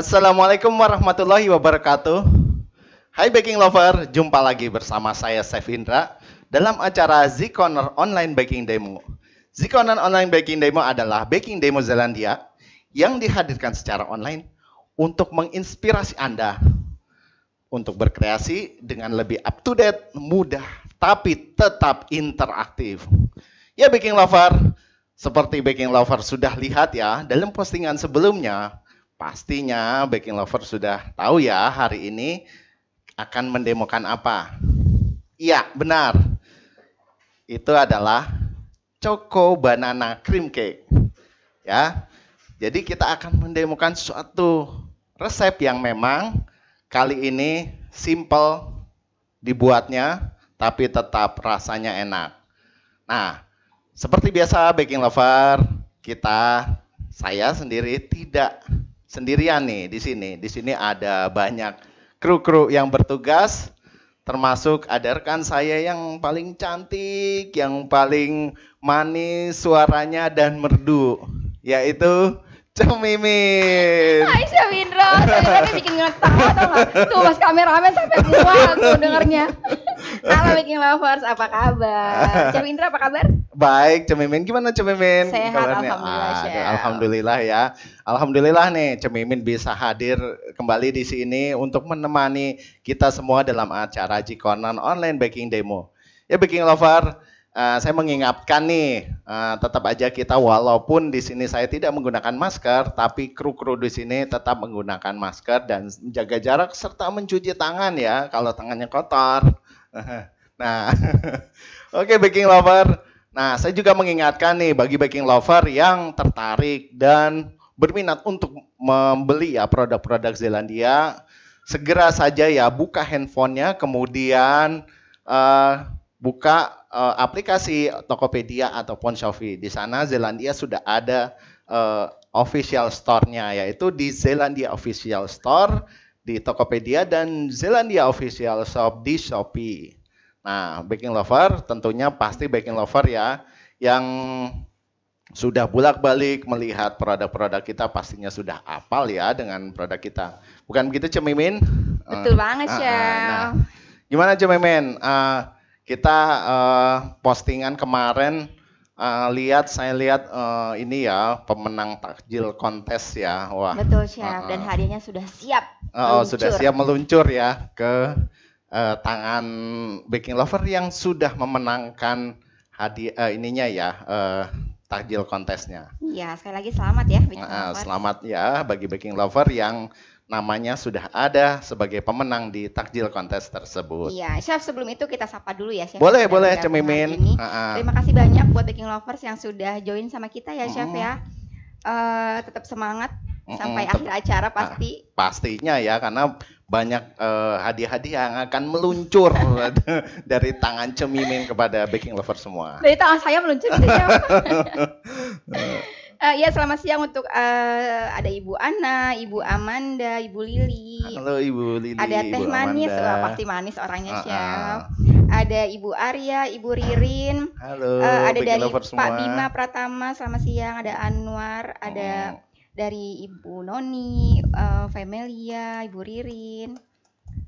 Assalamualaikum warahmatullahi wabarakatuh. Hai baking lover, jumpa lagi bersama saya Chef Indra dalam acara Z Corner Online Baking Demo. Z Corner Online Baking Demo adalah baking demo Zelandia yang dihadirkan secara online untuk menginspirasi Anda untuk berkreasi dengan lebih up to date, mudah, tapi tetap interaktif. Ya baking lover, seperti baking lover sudah lihat ya dalam postingan sebelumnya, Pastinya Baking Lover sudah tahu ya hari ini akan mendemokan apa. Iya, benar. Itu adalah Choco Banana Cream Cake. Ya. Jadi kita akan mendemokan suatu resep yang memang kali ini simple dibuatnya tapi tetap rasanya enak. Nah, seperti biasa baking lover, kita saya sendiri tidak sendirian nih di sini. Di sini ada banyak kru-kru yang bertugas, termasuk ada rekan saya yang paling cantik, yang paling manis suaranya dan merdu, yaitu Cemimin. Hai saya Syamindra bikin ngetah, tau gak? Tuh mas kameramen sampai mual tuh dengernya. Halo Baking Lovers, apa kabar? Cemindra apa kabar? Baik, Cemimin gimana Cemimin? Sehat Kabarnya? alhamdulillah. ah, ya. alhamdulillah ya. Alhamdulillah nih Cemimin bisa hadir kembali di sini untuk menemani kita semua dalam acara Jikonan Online Baking Demo. Ya Baking Lover, uh, saya mengingatkan nih, uh, tetap aja kita walaupun di sini saya tidak menggunakan masker, tapi kru-kru di sini tetap menggunakan masker dan menjaga jarak serta mencuci tangan ya kalau tangannya kotor. Nah, oke okay, baking lover. Nah, saya juga mengingatkan nih bagi baking lover yang tertarik dan berminat untuk membeli ya produk-produk Zelandia, segera saja ya buka handphonenya, kemudian uh, buka uh, aplikasi Tokopedia ataupun Shopee. Di sana Zelandia sudah ada uh, official store-nya yaitu di Zelandia Official Store di Tokopedia dan Zelandia Official Shop di Shopee. Nah, baking lover tentunya pasti baking lover ya yang sudah bolak-balik melihat produk-produk kita pastinya sudah apal ya dengan produk kita. Bukan begitu Cemimin? Betul banget, uh, ya. Nah, gimana Cemimin? Uh, ah, kita uh, postingan kemarin uh, lihat saya lihat uh, ini ya pemenang takjil kontes ya. Wah. Betul, Chef. Uh, uh. Dan hadiahnya sudah siap. Uh, oh, sudah siap meluncur ya ke uh, tangan baking lover yang sudah memenangkan hadiah uh, ininya ya, uh, takjil kontesnya. Iya, sekali lagi selamat ya baking nah, ah, lover. Selamat ya bagi baking lover yang namanya sudah ada sebagai pemenang di takjil kontes tersebut. Iya, Chef sebelum itu kita sapa dulu ya Chef. Boleh, boleh Cemimin. Uh-uh. Terima kasih banyak buat baking lovers yang sudah join sama kita ya Chef mm. ya. Uh, tetap semangat sampai mm, akhir acara nah, pasti nah, pastinya ya karena banyak eh, hadiah-hadiah uh, yang akan meluncur dari tangan cemimin kepada baking lover semua dari tangan saya meluncur Uh, ya selamat siang untuk uh, ada Ibu Ana, Ibu Amanda, Ibu Lili. Halo Ibu Lili. Ada Teh Ibu Manis, Wah, pasti manis orangnya uh -uh. siap Ada Ibu Arya, Ibu Ririn. Halo. Uh, ada dari Pak semua. Bima Pratama, selamat siang. Ada Anwar, ada dari Ibu Noni, uh, Femelia, Ibu Ririn.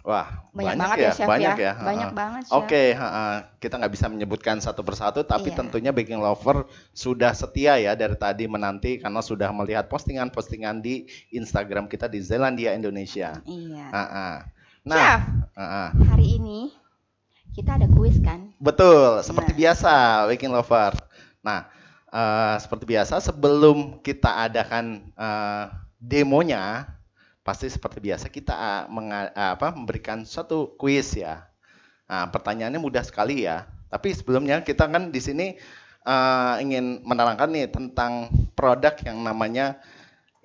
Wah, banyak, banyak banget ya, ya chef banyak ya. ya. Banyak uh, banget Oke, okay, uh, kita nggak bisa menyebutkan satu persatu, tapi iya. tentunya baking lover sudah setia ya dari tadi menanti karena sudah melihat postingan-postingan di Instagram kita di Zelandia Indonesia. Iya. Uh, uh. Nah, chef, uh, uh. hari ini kita ada kuis kan? Betul, seperti nah. biasa baking lover. Nah, Eh, seperti biasa sebelum kita adakan uh, demonya pasti seperti biasa kita uh, menga, apa, memberikan satu kuis ya. Nah, pertanyaannya mudah sekali ya. Tapi sebelumnya kita kan di sini uh, ingin menerangkan nih tentang produk yang namanya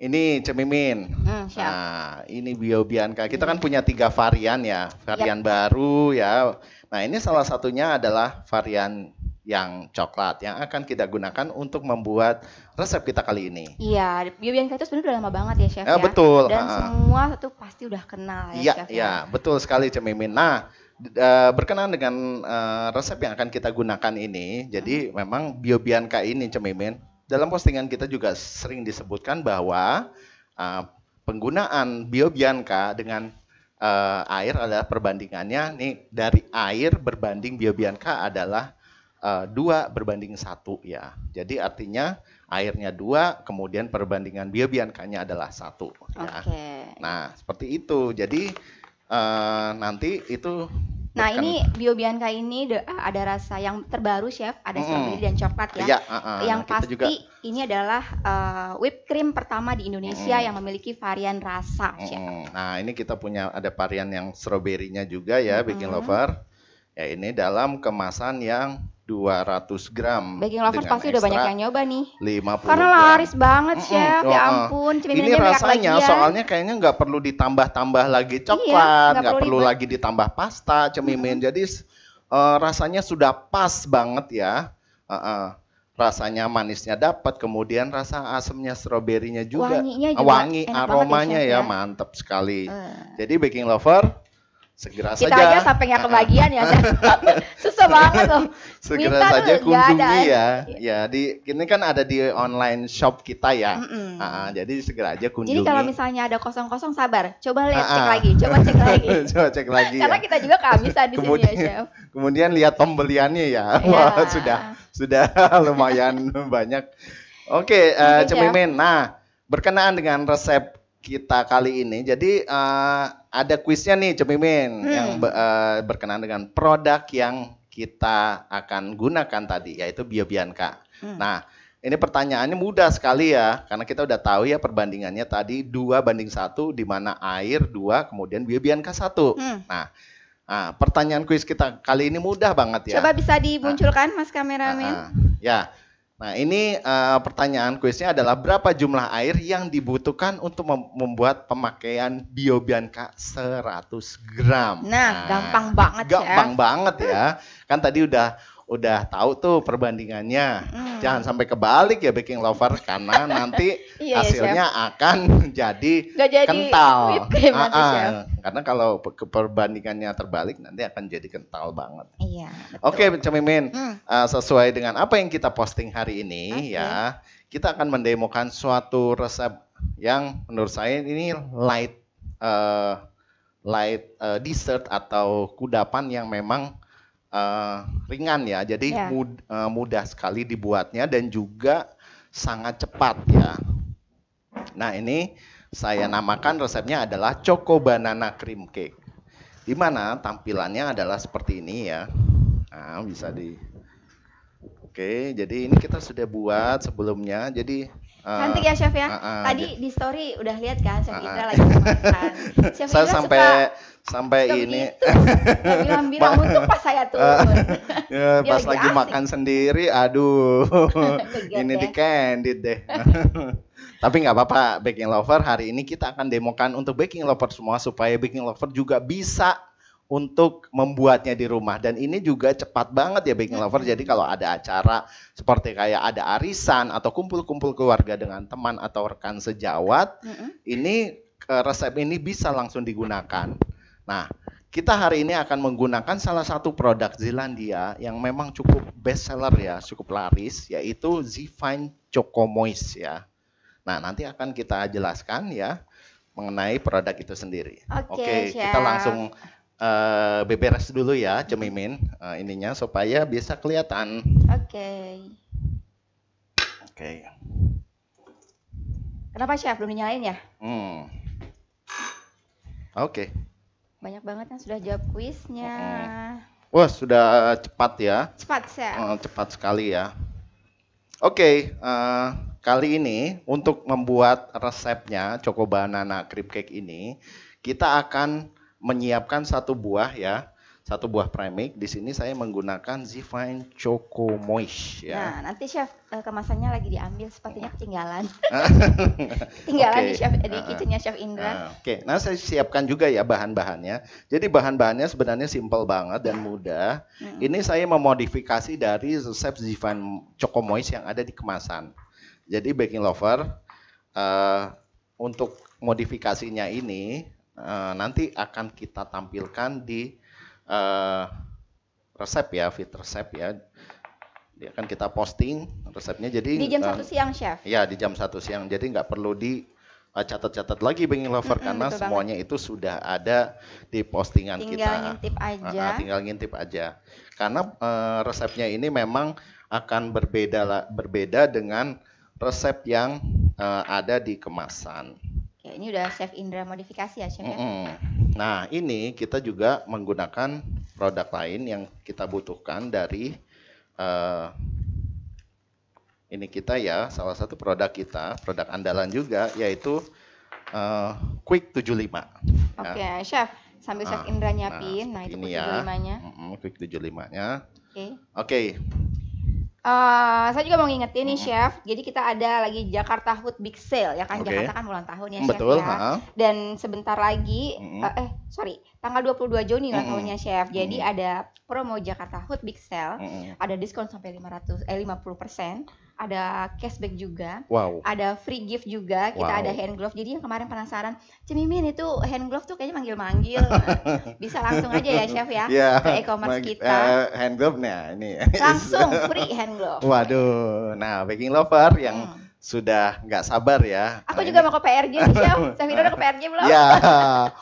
ini cemimin. Hmm, Nah, ini Bio Bianca. Kita kan punya tiga varian ya, varian yep. baru ya. Nah, ini salah satunya adalah varian yang coklat yang akan kita gunakan untuk membuat resep kita kali ini. Iya, Bibian bianca itu sebenarnya udah lama banget ya chef ya. ya. Betul. Dan uh, semua itu pasti udah kenal ya, iya, ya chef. Iya, ya. betul sekali Cemimin. Nah, e, berkenaan dengan uh, resep yang akan kita gunakan ini, jadi hmm. memang bio bianca ini Cemimin dalam postingan kita juga sering disebutkan bahwa uh, penggunaan bianca dengan uh, air adalah perbandingannya nih dari air berbanding bio bianca adalah Eh, dua berbanding satu ya. Jadi artinya airnya dua, kemudian perbandingan biobiankanya adalah satu. Ya. Oke. Nah seperti itu. Jadi uh, nanti itu. Nah bukan... ini biobianka ini eh, ada rasa yang terbaru chef, ada mm. strawberry dan coklat ya. ya uh, uh, yang nah, pasti juga... ini adalah uh, whipped cream pertama di Indonesia mm. yang memiliki varian rasa mm. chef. Nah ini kita punya ada varian yang stroberinya juga ya, mm -hmm. baking lover. Ya ini dalam kemasan yang 200 gram. Baking lovers pasti udah banyak yang nyoba nih. 50 Karena gram. laris banget, mm -mm, Chef. ya ampun, Ini rasanya lagi ya. soalnya kayaknya nggak perlu ditambah-tambah lagi iya, coklat, nggak iya, perlu, perlu lagi ditambah pasta, cemimin. -hmm. Jadi uh, rasanya sudah pas banget ya. Uh -uh. Rasanya manisnya dapat, kemudian rasa asamnya stroberinya juga. Wanginya juga wangi ya, aromanya ya, ya, mantap sekali. Uh. Jadi baking lover segera kita saja. aja sampai yang kebagian ya kan? susah banget loh segera Minta saja kunjungi kan? ya ya di ini kan ada di online shop kita ya mm -mm. Uh, jadi segera aja kunjungi jadi kalau misalnya ada kosong kosong sabar coba lihat uh -uh. cek ah. lagi coba cek lagi coba cek lagi karena ya. kita juga kehabisan di kemudian, sini ya chef kemudian lihat pembeliannya ya yeah. Iya. sudah sudah lumayan banyak oke okay, eh, uh, gitu, cemimin nah berkenaan dengan resep kita kali ini jadi uh, ada kuisnya nih Cemimin hmm. yang uh, berkenaan dengan produk yang kita akan gunakan tadi yaitu Biobianca. Hmm. Nah, ini pertanyaannya mudah sekali ya karena kita udah tahu ya perbandingannya tadi dua banding satu di mana air dua kemudian Biobianca satu. Hmm. Nah, nah, pertanyaan kuis kita kali ini mudah banget ya. Coba bisa dimunculkan ah. Mas kameramen. Ah, ah. Ya. Nah, ini uh, pertanyaan kuisnya adalah berapa jumlah air yang dibutuhkan untuk membuat pemakaian biobianka 100 gram. Nah, nah gampang banget gampang ya. Gampang banget ya. Kan tadi udah udah tahu tuh perbandingannya. Hmm. Jangan sampai kebalik ya baking lover karena nanti iya, iya, hasilnya ya, akan jadi, jadi kental. Cream, uh -uh. Karena kalau perbandingannya terbalik nanti akan jadi kental banget. Iya. Oke, okay, Cemimin. Hmm. Uh, sesuai dengan apa yang kita posting hari ini okay. ya, kita akan mendemokan suatu resep yang menurut saya ini light uh, light uh, dessert atau kudapan yang memang uh, ringan ya, jadi yeah. mud, uh, mudah sekali dibuatnya dan juga sangat cepat ya. Nah ini saya namakan resepnya adalah Choco Banana Cream Cake. Di mana tampilannya adalah seperti ini ya. Nah, bisa di Oke, jadi ini kita sudah buat sebelumnya. Jadi eh, Cantik ya chef ya. Uh, uh, Tadi di story udah lihat kan chef uh, Indra lagi makan. chef saya Indra sampai suka sampai ini bilang-bilang untuk pas saya eh, tuh ya, pas lagi, lagi makan sendiri aduh ini ya. di candid deh tapi nggak apa-apa baking lover hari ini kita akan demokan untuk baking lover semua supaya baking lover juga bisa untuk membuatnya di rumah dan ini juga cepat banget ya baking lover jadi kalau ada acara seperti kayak ada arisan atau kumpul-kumpul keluarga dengan teman atau rekan sejawat ini eh, resep ini bisa langsung digunakan Nah, kita hari ini akan menggunakan salah satu produk Zilandia yang memang cukup best seller ya, cukup laris, yaitu Zifine Choco Moist ya. Nah, nanti akan kita jelaskan ya mengenai produk itu sendiri. Oke, okay, okay, kita langsung uh, beberes dulu ya cemimin uh, ininya supaya bisa kelihatan. Oke. Okay. Oke. Okay. Kenapa chef belum dinyalain ya? Hmm. Oke. Okay. Banyak banget yang sudah jawab kuisnya. Wah, sudah cepat ya. Cepat ya. cepat sekali ya. Oke, okay, uh, eh, kali ini untuk membuat resepnya Choco Banana crepe Cake ini, kita akan menyiapkan satu buah ya satu buah premix. Di sini saya menggunakan Zivine Choco Moist ya. Nah, nanti chef eh, kemasannya lagi diambil sepertinya ketinggalan. ketinggalan okay. di chef di kitchennya chef Indra. Nah, Oke, okay. nah saya siapkan juga ya bahan-bahannya. Jadi bahan-bahannya sebenarnya simpel banget dan mudah. Hmm. Ini saya memodifikasi dari resep Zivine Choco Moist yang ada di kemasan. Jadi baking lover uh, eh, untuk modifikasinya ini uh, nanti akan kita tampilkan di uh, resep ya, fit resep ya. Dia kan kita posting resepnya jadi di jam eh, satu uh, siang chef. Ya di jam satu siang. Jadi nggak perlu di eh, catat-catat lagi pengin Lover mm -hmm, karena semuanya banget. itu sudah ada di postingan tinggal kita. Tinggal ngintip aja. Uh, tinggal ngintip aja. Karena uh, resepnya ini memang akan berbeda berbeda dengan resep yang uh, ada di kemasan. Oke, ini udah chef Indra modifikasi ya, chef mm -hmm. Nah, ini kita juga menggunakan produk lain yang kita butuhkan dari uh, ini kita ya, salah satu produk kita, produk andalan juga yaitu uh, Quick 75. Ya. Oke, okay, ya. chef. Sambil chef ah, Indra nyiapin, nah, nah itu Quick ya. 75-nya. Mm -hmm, quick 75-nya. Oke. Okay. Oke. Okay. Uh, saya juga mau ngingetin nih hmm. chef. Jadi kita ada lagi Jakarta Food Big Sale ya kan okay. Jakarta kan ulang tahun ya chef ya. Dan sebentar lagi hmm. uh, eh sorry tanggal 22 Juni ulang hmm. tahunnya chef. Jadi hmm. ada promo Jakarta Hood Big Sale, mm. ada diskon sampai 500 eh 50%, persen, ada cashback juga. Wow. Ada free gift juga, kita wow. ada hand glove. Jadi yang kemarin penasaran, Cemimin itu hand glove tuh kayaknya manggil-manggil. Bisa langsung aja ya, Chef ya. Yeah. Ke e-commerce kita. Uh, hand glove nah ini. Langsung free hand glove. Waduh. Nah, baking lover yang mm sudah nggak sabar ya. Aku nah, juga mau ke PRJ sih, Chef. Chef udah ke PRJ belum? Ya.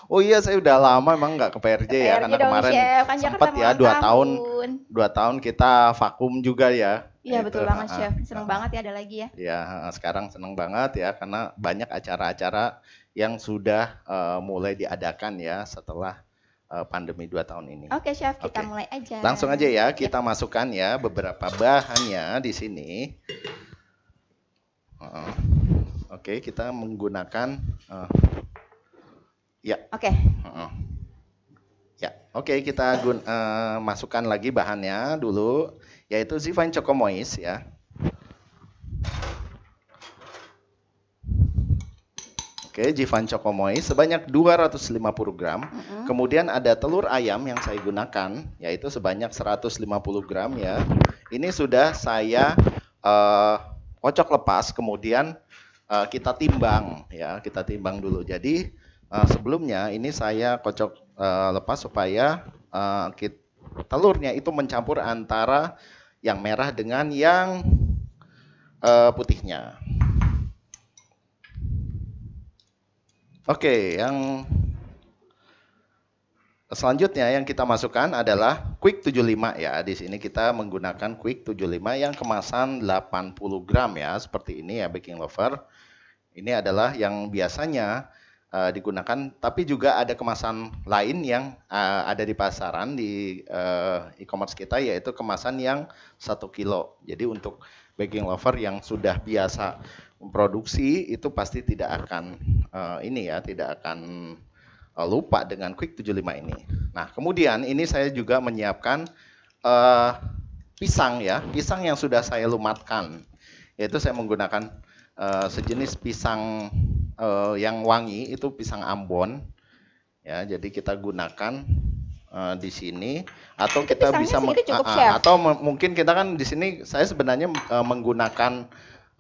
Oh iya, saya udah lama emang nggak ke PRJ, ya karena dong, kemarin Kan sempat ya dua tahun. tahun, dua tahun kita vakum juga ya. Iya betul gitu. banget Chef, seneng banget ya ada lagi ya. Iya, sekarang seneng banget ya karena banyak acara-acara yang sudah eh, mulai diadakan ya setelah eh, pandemi dua tahun ini. Oke Chef, kita mulai aja. Langsung aja ya, kita masukkan ya beberapa bahannya di sini. Oke, okay, kita menggunakan uh, ya. Oke. Okay. Uh, ya, oke okay, kita gun, uh, masukkan lagi bahannya dulu yaitu Zivine cokomois ya. Oke, Jivan cokomois sebanyak 250 gram. Mm -hmm. Kemudian ada telur ayam yang saya gunakan, yaitu sebanyak 150 gram ya. Ini sudah saya uh, kocok lepas kemudian uh, kita timbang ya kita timbang dulu jadi uh, sebelumnya ini saya kocok uh, lepas supaya uh, kita, telurnya itu mencampur antara yang merah dengan yang uh, putihnya oke okay, yang Selanjutnya yang kita masukkan adalah Quick 75 ya. Di sini kita menggunakan Quick 75 yang kemasan 80 gram ya, seperti ini ya baking lover. Ini adalah yang biasanya uh, digunakan, tapi juga ada kemasan lain yang uh, ada di pasaran di uh, e-commerce kita yaitu kemasan yang 1 kilo. Jadi untuk baking lover yang sudah biasa memproduksi itu pasti tidak akan uh, ini ya, tidak akan Eh, lupa dengan Quick 75 ini. Nah, kemudian ini saya juga menyiapkan uh, pisang ya, pisang yang sudah saya lumatkan. Yaitu saya menggunakan uh, sejenis pisang uh, yang wangi itu pisang Ambon. Ya, jadi kita gunakan uh, di sini atau kita bisa cukup, uh, atau mungkin kita kan di sini saya sebenarnya uh, menggunakan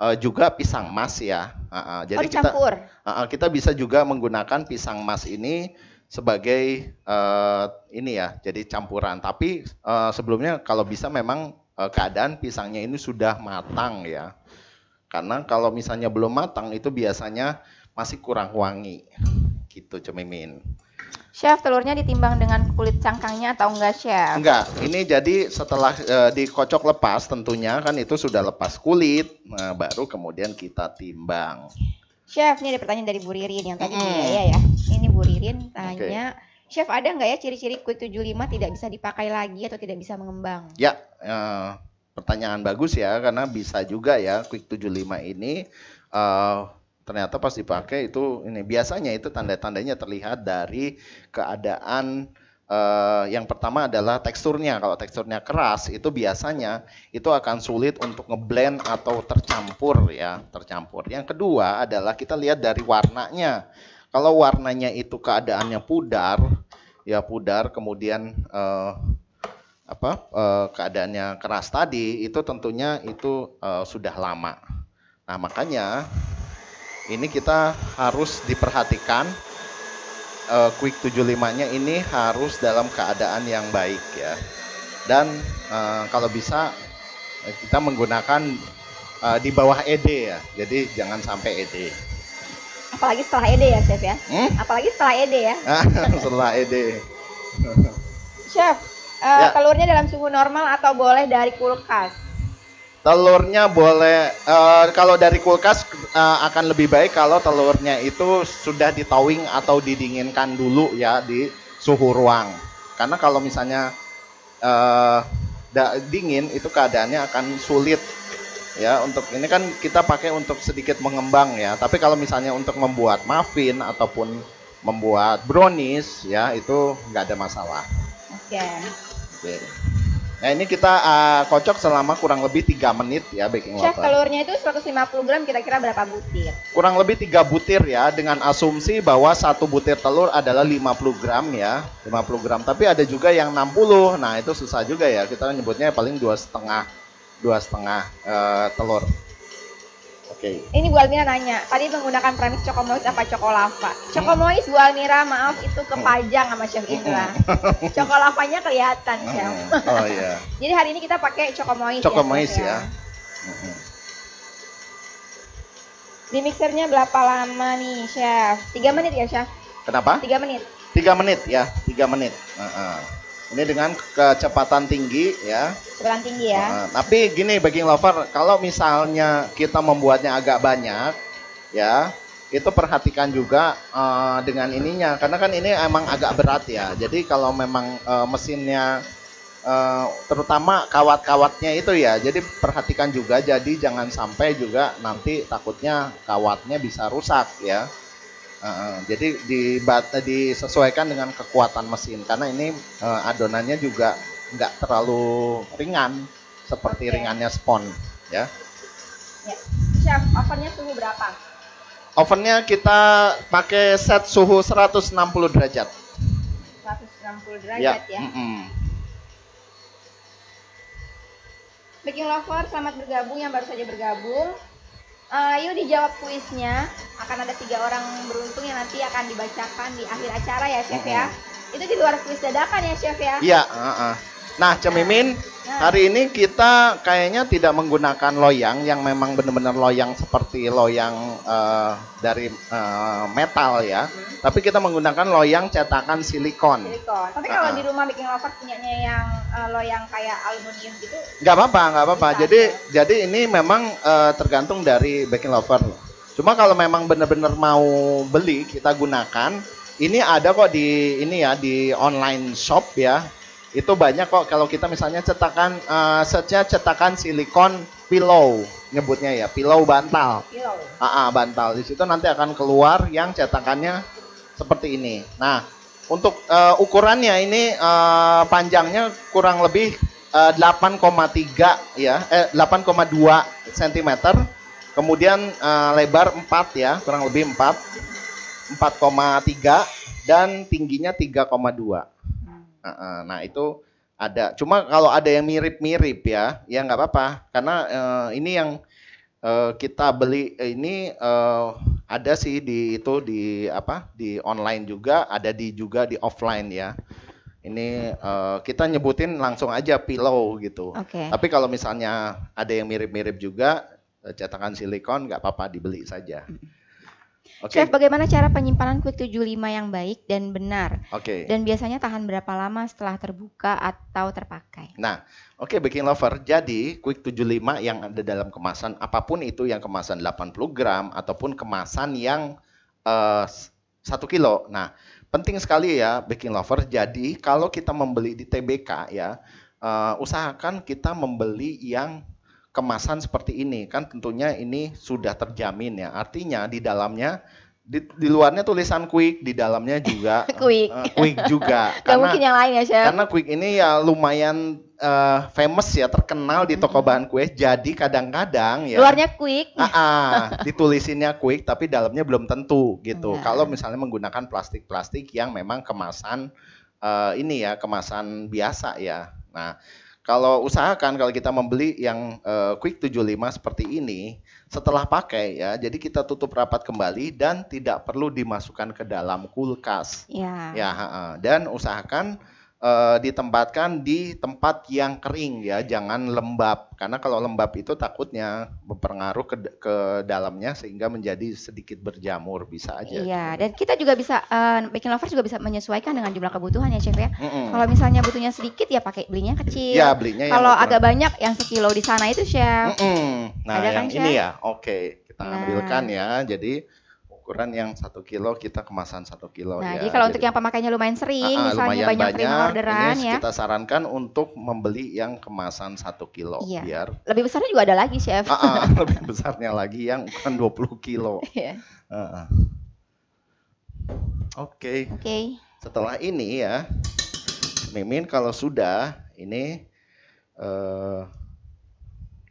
uh, juga pisang emas ya. Uh, uh, jadi oh, kita uh, uh, kita bisa juga menggunakan pisang emas ini sebagai uh, ini ya, jadi campuran. Tapi uh, sebelumnya kalau bisa memang uh, keadaan pisangnya ini sudah matang ya. Karena kalau misalnya belum matang itu biasanya masih kurang wangi. Gitu Cemimin. Chef, telurnya ditimbang dengan kulit cangkangnya atau enggak, Chef? Enggak. Ini jadi setelah e, dikocok lepas tentunya kan itu sudah lepas kulit, nah, baru kemudian kita timbang. Chef, ini ada pertanyaan dari Bu Ririn yang tadi mm. ya ya. Ini Bu Ririn tanya, okay. "Chef, ada enggak ya ciri-ciri kulit 75 tidak bisa dipakai lagi atau tidak bisa mengembang?" Ya, e, pertanyaan bagus ya karena bisa juga ya kulit 75 ini ternyata pas dipakai itu ini biasanya itu tanda-tandanya terlihat dari keadaan uh, yang pertama adalah teksturnya. Kalau teksturnya keras itu biasanya itu akan sulit untuk ngeblend atau tercampur ya, tercampur. Yang kedua adalah kita lihat dari warnanya. Kalau warnanya itu keadaannya pudar, ya pudar kemudian uh, apa e, keadaannya keras tadi itu tentunya itu e, sudah lama. Nah, makanya ini kita harus diperhatikan uh, Quick 75-nya ini harus dalam keadaan yang baik ya. Dan uh, kalau bisa eh, kita menggunakan uh, di bawah ED ya. Jadi jangan sampai ED. Apalagi setelah ED ya, Chef ya. Hmm? Apalagi setelah ED ya. setelah ED. Chef, uh, ya. telurnya dalam suhu normal atau boleh dari kulkas? telurnya boleh uh, kalau dari kulkas uh, akan lebih baik kalau telurnya itu sudah ditowing atau didinginkan dulu ya di suhu ruang karena kalau misalnya uh, dingin itu keadaannya akan sulit ya untuk ini kan kita pakai untuk sedikit mengembang ya tapi kalau misalnya untuk membuat muffin ataupun membuat brownies ya itu nggak ada masalah oke okay. okay. Nah ini kita uh, kocok selama kurang lebih 3 menit ya baking Chef, wafer. telurnya itu 150 gram kira-kira berapa butir? Kurang lebih 3 butir ya dengan asumsi bahwa satu butir telur adalah 50 gram ya 50 gram tapi ada juga yang 60 nah itu susah juga ya kita nyebutnya paling dua setengah dua setengah eh, telur Oke. Okay. Ini Bu Almira nanya, tadi menggunakan premis Cokomois apa Cokolava? Cokomois Bu Almira, maaf itu kepajang sama Chef Indra. Cokolavanya kelihatan, Chef. Oh iya. Jadi hari ini kita pakai Cokomois. Ya, Cokomois ya. ya. Di mixernya berapa lama nih, Chef? Tiga menit ya, Chef? Kenapa? Tiga menit. Tiga menit ya, tiga menit. Uh -huh. Ini dengan kecepatan tinggi ya. Kecepatan tinggi ya. Nah, tapi gini baking lover, kalau misalnya kita membuatnya agak banyak ya, itu perhatikan juga uh, dengan ininya karena kan ini emang agak berat ya. Jadi kalau memang uh, mesinnya uh, terutama kawat-kawatnya itu ya. Jadi perhatikan juga jadi jangan sampai juga nanti takutnya kawatnya bisa rusak ya. Uh, jadi di, disesuaikan dengan kekuatan mesin karena ini uh, adonannya juga nggak terlalu ringan seperti okay. ringannya spon ya. ya. Chef, ovennya suhu berapa? Ovennya kita pakai set suhu 160 derajat. 160 derajat ya. ya. Mm -hmm. Baking Lover, selamat bergabung yang baru saja bergabung uh, yuk dijawab kuisnya akan ada tiga orang beruntung yang nanti akan dibacakan di akhir acara ya chef mm -hmm. ya itu di luar kuis dadakan ya chef ya iya uh -uh. Nah, Cemimin, hari ini kita kayaknya tidak menggunakan loyang yang memang benar-benar loyang seperti loyang uh, dari uh, metal ya. Hmm. Tapi kita menggunakan loyang cetakan silikon. Silikon. Tapi kalau uh -huh. di rumah bikin lover punyanya yang uh, loyang kayak aluminium gitu? Gak apa-apa, gak apa-apa. Jadi ya. jadi ini memang uh, tergantung dari baking lover. Cuma kalau memang benar-benar mau beli kita gunakan. Ini ada kok di ini ya di online shop ya itu banyak kok kalau kita misalnya cetakan uh, searchnya cetakan silikon pillow nyebutnya ya pillow bantal pillow. Uh, uh, bantal di situ nanti akan keluar yang cetakannya seperti ini nah untuk uh, ukurannya ini uh, panjangnya kurang lebih uh, 8,3 ya eh 8,2 cm kemudian uh, lebar 4 ya kurang lebih 4 4,3 dan tingginya 3,2 nah itu ada cuma kalau ada yang mirip-mirip ya ya nggak apa-apa karena uh, ini yang uh, kita beli eh, ini uh, ada sih di itu di apa di online juga ada di juga di offline ya ini uh, kita nyebutin langsung aja pillow gitu okay. tapi kalau misalnya ada yang mirip-mirip juga cetakan silikon nggak apa-apa dibeli saja hmm. Okay. Chef, bagaimana cara penyimpanan Quick 75 yang baik dan benar? Oke. Okay. Dan biasanya tahan berapa lama setelah terbuka atau terpakai? Nah, oke okay, baking lover. Jadi, Quick 75 yang ada dalam kemasan apapun itu yang kemasan 80 gram ataupun kemasan yang uh, eh, 1 kilo. Nah, penting sekali ya baking lover. Jadi, kalau kita membeli di TBK ya, uh, usahakan kita membeli yang kemasan seperti ini kan tentunya ini sudah terjamin ya artinya di dalamnya di, di luarnya tulisan quick di dalamnya juga quick uh, quick juga karena mungkin yang lain ya chef karena quick ini ya lumayan uh, famous ya terkenal di toko bahan kue jadi kadang-kadang ya luarnya quick uh, uh, ditulisinnya quick tapi dalamnya belum tentu gitu Enggak. Iya. kalau misalnya menggunakan plastik-plastik yang memang kemasan uh, ini ya kemasan biasa ya nah kalau usahakan kalau kita membeli yang uh, Quick 75 seperti ini setelah pakai ya, jadi kita tutup rapat kembali dan tidak perlu dimasukkan ke dalam kulkas. Ya. Ya, dan usahakan eh, ditempatkan di tempat yang kering ya, iya. jangan lembab. Karena kalau lembab itu takutnya berpengaruh ke ke dalamnya sehingga menjadi sedikit berjamur bisa aja. Iya, gitu. dan kita juga bisa uh, baking lovers juga bisa menyesuaikan dengan jumlah kebutuhan ya chef ya. Mm -mm. Kalau misalnya butuhnya sedikit ya pakai belinya kecil. Iya, belinya Kalau agak banyak yang sekilo di sana itu chef. Mm -mm. Nah, Ada kan, yang kan, ini chef? ya. Oke, kita nah. ambilkan ya. Jadi ukuran yang satu kilo kita kemasan satu kilo. Nah, ya. jadi kalau jadi, untuk yang pemakainya lumayan sering, uh, misalnya lumayan banyak, banyak orderan ya. Kita sarankan untuk membeli yang kemasan satu kilo iya. biar. Lebih besarnya juga ada lagi, chef. Uh, uh, lebih besarnya lagi yang ukuran 20 kilo. Iya. uh. Oke. Okay. Oke. Okay. Setelah ini ya, Mimin kalau sudah ini uh,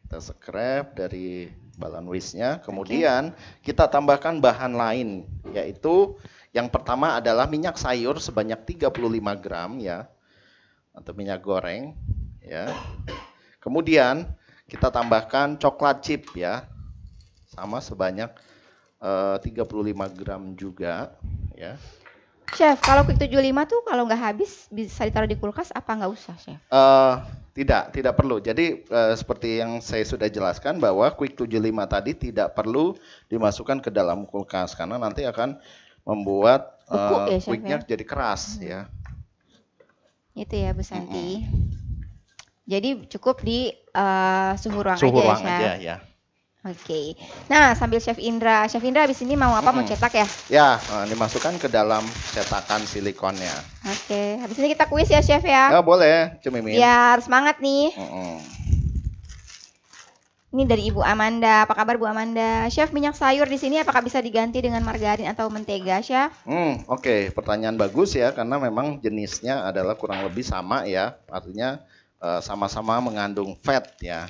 kita scrap dari balan waste-nya. Kemudian okay. kita tambahkan bahan lain yaitu yang pertama adalah minyak sayur sebanyak 35 gram ya atau minyak goreng ya. Kemudian kita tambahkan coklat chip ya. Sama sebanyak eh, uh, 35 gram juga ya. Chef, kalau kue 75 tuh kalau nggak habis bisa ditaruh di kulkas apa nggak usah, Chef? Uh, tidak, tidak perlu. Jadi eh, seperti yang saya sudah jelaskan bahwa Quick 75 tadi tidak perlu dimasukkan ke dalam kulkas karena nanti akan membuat Bukuk eh, ya, Quicknya ya? jadi keras hmm. ya. Itu ya Bu Santi. Hmm. Jadi cukup di uh, suhu ruang suhu aja ya, ruang ya, Aja, ya. Oke. Nah, sambil Chef Indra, Chef Indra habis ini mau apa? Hmm. Mau cetak ya? Ya, eh, dimasukkan ke dalam cetakan silikonnya. Oke, habis ini kita kuis ya, Chef ya? Ya, boleh, Cemimin. harus semangat nih. Hmm. Ini dari Ibu Amanda. Apa kabar Bu Amanda? Chef, minyak sayur di sini apakah bisa diganti dengan margarin atau mentega, Chef? Hmm, oke, okay. pertanyaan bagus ya karena memang jenisnya adalah kurang lebih sama ya. Artinya eh, sama-sama mengandung fat ya.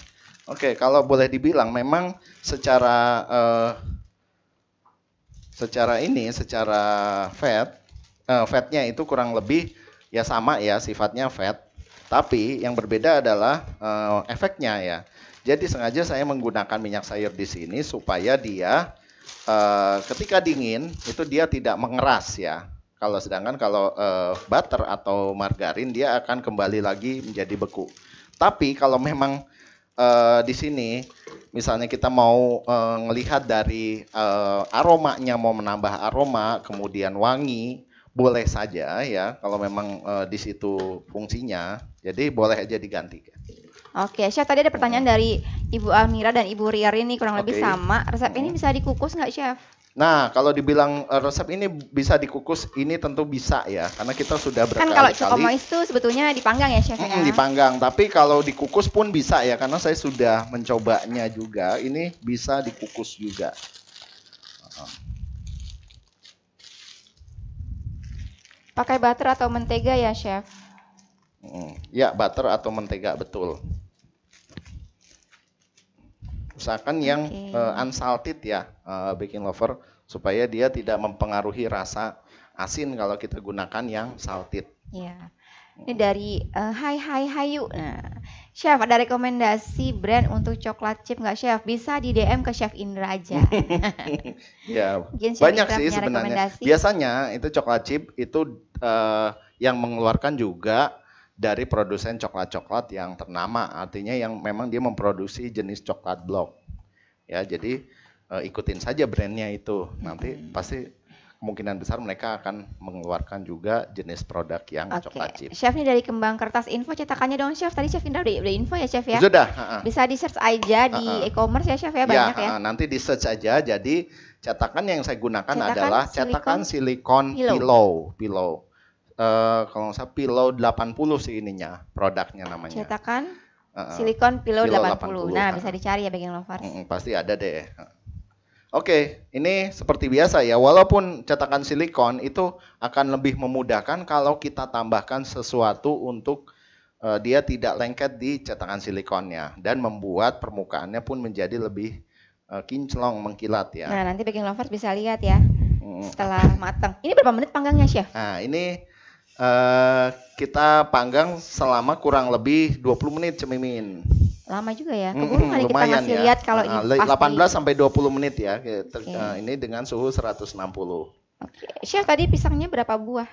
Oke, okay, kalau boleh dibilang memang secara uh, secara ini secara fat uh, fatnya itu kurang lebih ya sama ya sifatnya fat, tapi yang berbeda adalah uh, efeknya ya. Jadi sengaja saya menggunakan minyak sayur di sini supaya dia uh, ketika dingin itu dia tidak mengeras ya. Kalau sedangkan kalau uh, butter atau margarin dia akan kembali lagi menjadi beku. Tapi kalau memang uh, di sini misalnya kita mau uh, ngelihat dari uh, aromanya mau menambah aroma kemudian wangi boleh saja ya kalau memang uh, di situ fungsinya jadi boleh aja diganti Oke, Chef tadi ada pertanyaan hmm. dari Ibu Almira dan Ibu Riar ini kurang okay. lebih sama. Resep ini hmm. bisa dikukus nggak, Chef? Nah, kalau dibilang eh, resep ini bisa dikukus, ini tentu bisa ya, karena kita sudah berkali-kali. Kan kalau cokomois itu sebetulnya dipanggang ya chef hmm, ya? Dipanggang, tapi kalau dikukus pun bisa ya, karena saya sudah mencobanya juga. Ini bisa dikukus juga. Pakai butter atau mentega ya chef? Hmm, ya butter atau mentega betul usahakan yang okay. uh, eh, unsalted ya uh, baking lover supaya dia tidak mempengaruhi rasa asin kalau kita gunakan yang salted. Iya. Ini dari uh, Hai Hai Hayu. Nah, chef ada rekomendasi brand untuk coklat chip nggak Chef? Bisa di DM ke Chef Indra aja. ya. banyak sih sebenarnya. Biasanya itu coklat chip itu uh, yang mengeluarkan juga dari produsen coklat-coklat yang ternama, artinya yang memang dia memproduksi jenis coklat blok. Ya, jadi uh, ikutin saja brandnya itu. Nanti hmm. pasti kemungkinan besar mereka akan mengeluarkan juga jenis produk yang okay. coklat chip. Chef ini dari Kembang Kertas Info cetakannya dong Chef. Tadi Chef Indra udah, udah info ya Chef ya? Sudah. Uh -uh. Bisa di search aja di uh -uh. e-commerce ya Chef ya, ya banyak ya. Uh -uh. ya? Nanti di search aja. Jadi cetakan yang saya gunakan cetakan adalah cetakan silikon pillow. pillow. pillow uh, kalau nggak salah Pillow 80 sih ininya produknya namanya. Cetakan uh, silikon Pillow, Pillow 80. 80. Nah, bisa dicari ya bagian lovers. Mm, pasti ada deh. Oke, okay, ini seperti biasa ya. Walaupun cetakan silikon itu akan lebih memudahkan kalau kita tambahkan sesuatu untuk uh, dia tidak lengket di cetakan silikonnya dan membuat permukaannya pun menjadi lebih uh, kinclong, mengkilat ya. Nah, nanti baking lovers bisa lihat ya. Setelah matang. Ini berapa menit panggangnya, Chef? Nah, ini Eh, kita panggang selama kurang lebih 20 menit cemimin. Lama juga ya. Keburu mm -hmm, kita masih ya. lihat kalau uh, ini pasti. 18 sampai 20 menit ya. okay. uh, eh, ini dengan suhu 160. Oke. Okay. Chef tadi pisangnya berapa buah?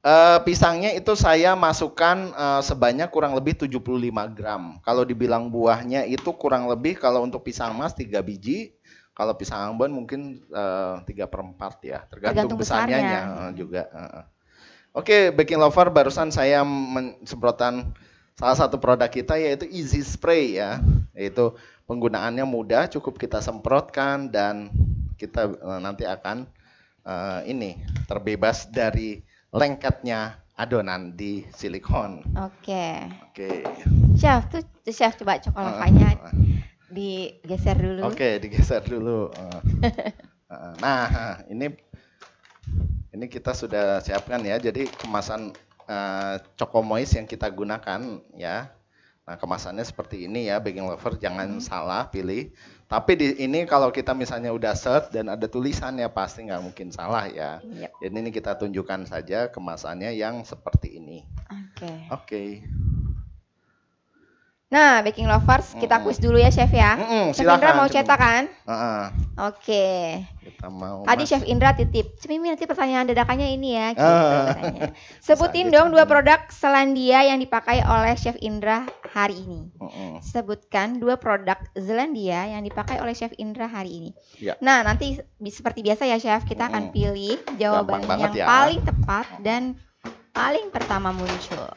Uh, pisangnya itu saya masukkan uh, sebanyak kurang lebih 75 gram. Kalau dibilang buahnya itu kurang lebih kalau untuk pisang mas 3 biji, kalau pisang ambon mungkin uh, 3 per 4 ya, tergantung, tergantung besarnya, besarnya. juga. Uh, Oke, okay, baking lover barusan saya semprotan salah satu produk kita yaitu Easy Spray ya. Yaitu penggunaannya mudah, cukup kita semprotkan dan kita eh, nanti akan uh, ini terbebas dari lengketnya adonan di silikon. Oke. Okay. Oke. Okay. Chef tuh chef coba coklatnya uh, ah, ah, ah. digeser dulu. Oke, okay, digeser dulu. uh, nah, ini ini kita sudah siapkan ya. Jadi kemasan uh, eh, cokomois yang kita gunakan ya. Nah, kemasannya seperti ini ya, baking lover jangan hmm. salah pilih. Tapi di ini kalau kita misalnya udah search dan ada tulisannya pasti nggak mungkin salah ya. Yep. Iya. Jadi ini kita tunjukkan saja kemasannya yang seperti ini. Oke. Okay. Oke. Okay. Nah, baking lovers, mm -mm. kita kuis dulu ya chef ya. Mm chef Indra mau cetak kan? Oke. Okay. Tadi chef Indra titip, Cemimi nanti pertanyaan dadakannya ini ya. Gitu, uh. Sebutin dong dua produk Selandia yang dipakai oleh chef Indra hari ini. Sebutkan dua produk Zelandia yang dipakai oleh chef Indra hari ini. Ya. Nah, nanti seperti biasa ya chef, kita akan pilih jawaban yang ya. paling tepat dan paling pertama muncul.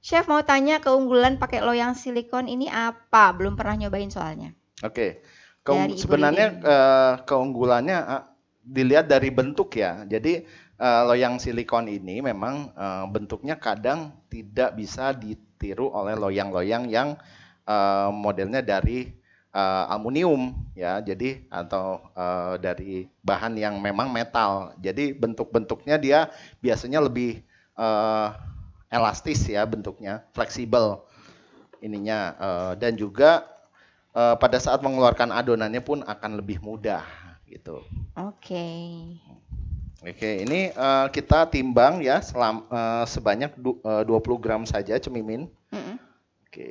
Chef mau tanya keunggulan pakai loyang silikon ini apa? Belum pernah nyobain soalnya. Oke. Okay. Keung sebenarnya uh, keunggulannya uh, dilihat dari bentuk ya. Jadi uh, loyang silikon ini memang uh, bentuknya kadang tidak bisa ditiru oleh loyang-loyang yang uh, modelnya dari uh, aluminium ya. Jadi atau uh, dari bahan yang memang metal. Jadi bentuk-bentuknya dia biasanya lebih uh, elastis ya bentuknya, fleksibel ininya uh, dan juga uh, pada saat mengeluarkan adonannya pun akan lebih mudah gitu. Oke. Okay. Oke, ini uh, kita timbang ya selam, uh, sebanyak du, uh, 20 gram saja cemimin. Mm -hmm. Oke.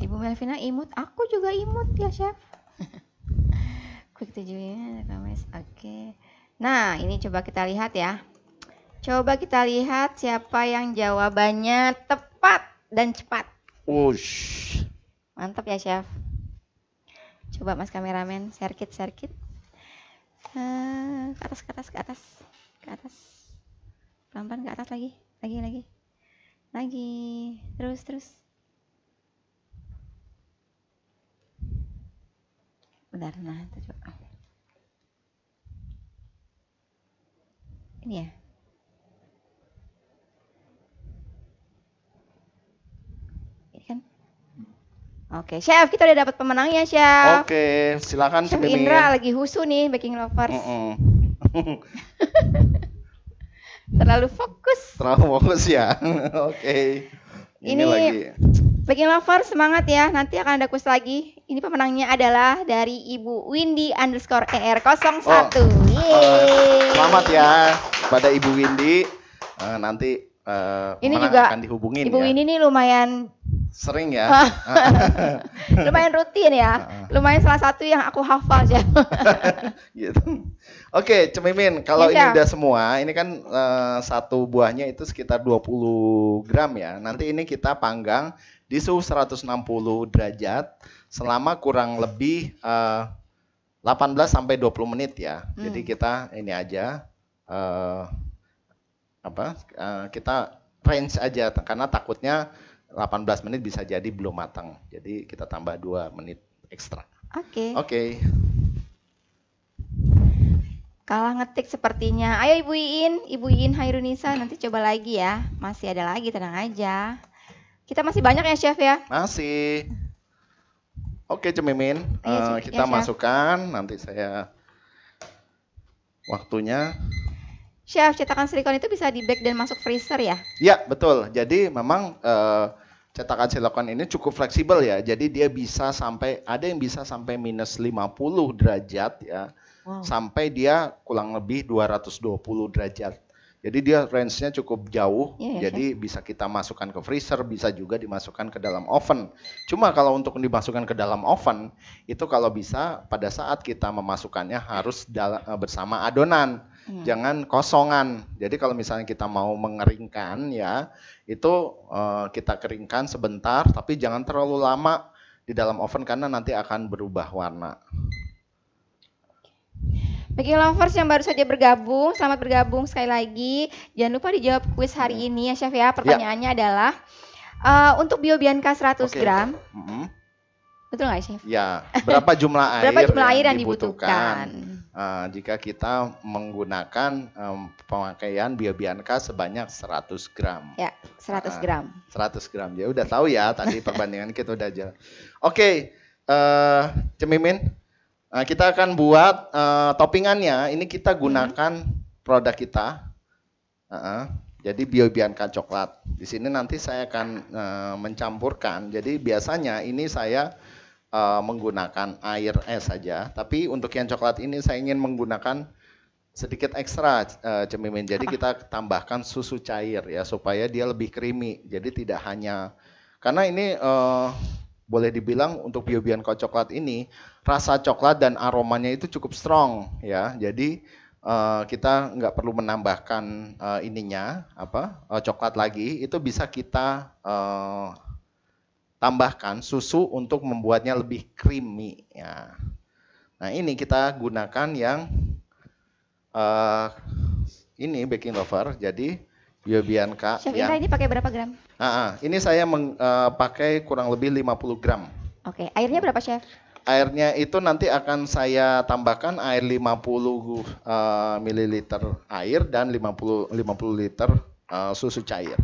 Ibu Melvina imut, aku juga imut ya chef. Quick tujuhnya, Oke. Okay. Nah, ini coba kita lihat ya. Coba kita lihat siapa yang jawabannya tepat dan cepat. Ush, Mantap ya, Chef. Coba Mas kameramen sirkuit, sirkuit. Uh, eh, ke atas ke atas ke atas. Ke atas. Pelan-pelan ke atas lagi. Lagi lagi. Lagi. Terus terus. Benar, nah, coba. Ini ya. Oke, Chef, kita udah dapat pemenangnya, Chef. Oke, silakan Chef bimbingin. Indra lagi husu nih baking lovers. Mm -mm. Terlalu fokus. Terlalu fokus ya. Oke. okay. Ini, Ini lagi. Baking lovers semangat ya. Nanti akan ada kuis lagi. Ini pemenangnya adalah dari Ibu Windy underscore ER 01. Oh. Yeay. Uh, selamat ya pada Ibu Windy. Uh, nanti uh, ini juga akan dihubungin Ibu ya. ini nih lumayan sering ya. Ah. lumayan rutin ya. Ah, ah. Lumayan salah satu yang aku hafal ya. gitu. Oke, Cemimin, kalau ya, ini udah semua, ini kan uh, satu buahnya itu sekitar 20 gram ya. Nanti ini kita panggang di suhu 160 derajat selama kurang lebih uh, eh, 18 sampai 20 menit ya. Hmm. Jadi kita ini aja uh, apa eh, kita range aja karena takutnya 18 menit bisa jadi belum matang. Jadi kita tambah dua menit ekstra. Oke. Okay. Oke. Okay. Kalah ngetik sepertinya. Ayo Ibu Iin, Ibu Iin Hairunisa nanti coba lagi ya. Masih ada lagi, tenang aja. Kita masih banyak ya Chef ya? Masih. Oke, okay, Cemimin. Ayo, uh, kita ya, masukkan nanti saya waktunya Chef, cetakan silikon itu bisa di bag dan masuk freezer ya? Ya betul. Jadi memang uh, cetakan silikon ini cukup fleksibel ya. Jadi dia bisa sampai ada yang bisa sampai minus 50 derajat ya. Wow. Sampai dia kurang lebih 220 derajat. Jadi dia range-nya cukup jauh, yeah, yeah, jadi chef. bisa kita masukkan ke freezer, bisa juga dimasukkan ke dalam oven. Cuma kalau untuk dimasukkan ke dalam oven, itu kalau bisa pada saat kita memasukkannya harus eh, bersama adonan hmm. jangan kosongan. Jadi kalau misalnya kita mau mengeringkan ya, itu uh, kita keringkan sebentar, tapi jangan terlalu lama di dalam oven karena nanti akan berubah warna. Bagi lovers yang baru saja bergabung, selamat bergabung sekali lagi. Jangan lupa dijawab kuis hari hmm. ini ya Chef ya. ya. Pertanyaannya ya. adalah uh, untuk biobianka 100 okay. gram. Mm -hmm. Betul nggak Chef? Ya, berapa jumlah air berapa jumlah air yang, yang dibutuhkan? uh, jika kita menggunakan um, pemakaian biobianka sebanyak 100 gram. Ya, 100 gram. Uh, 100 gram. Ya udah tahu ya tadi perbandingan kita udah jalan. Oke, okay, uh, eh, Cemimin, uh, kita akan buat uh, toppingannya. Ini kita hmm. gunakan hmm. produk kita. Uh -uh. Jadi biobianka coklat. Di sini nanti saya akan uh, mencampurkan. Jadi biasanya ini saya uh, menggunakan air es saja, tapi untuk yang coklat ini saya ingin menggunakan sedikit ekstra uh, cemimin. Jadi kita tambahkan susu cair ya supaya dia lebih creamy. Jadi tidak hanya karena ini uh, boleh dibilang untuk biobian coklat ini rasa coklat dan aromanya itu cukup strong ya. Jadi uh, kita nggak perlu menambahkan uh, ininya apa uh, coklat lagi itu bisa kita uh, tambahkan susu untuk membuatnya lebih creamy. Ya. Nah ini kita gunakan yang uh, ini baking lover. Jadi Yobianka. Kak. Chef ya. Indra ini pakai berapa gram? Uh, uh, ini saya meng, uh, pakai kurang lebih 50 gram. Oke, okay. airnya berapa Chef? Airnya itu nanti akan saya tambahkan air 50 uh, eh, mililiter air dan 50 50 liter uh, susu cair.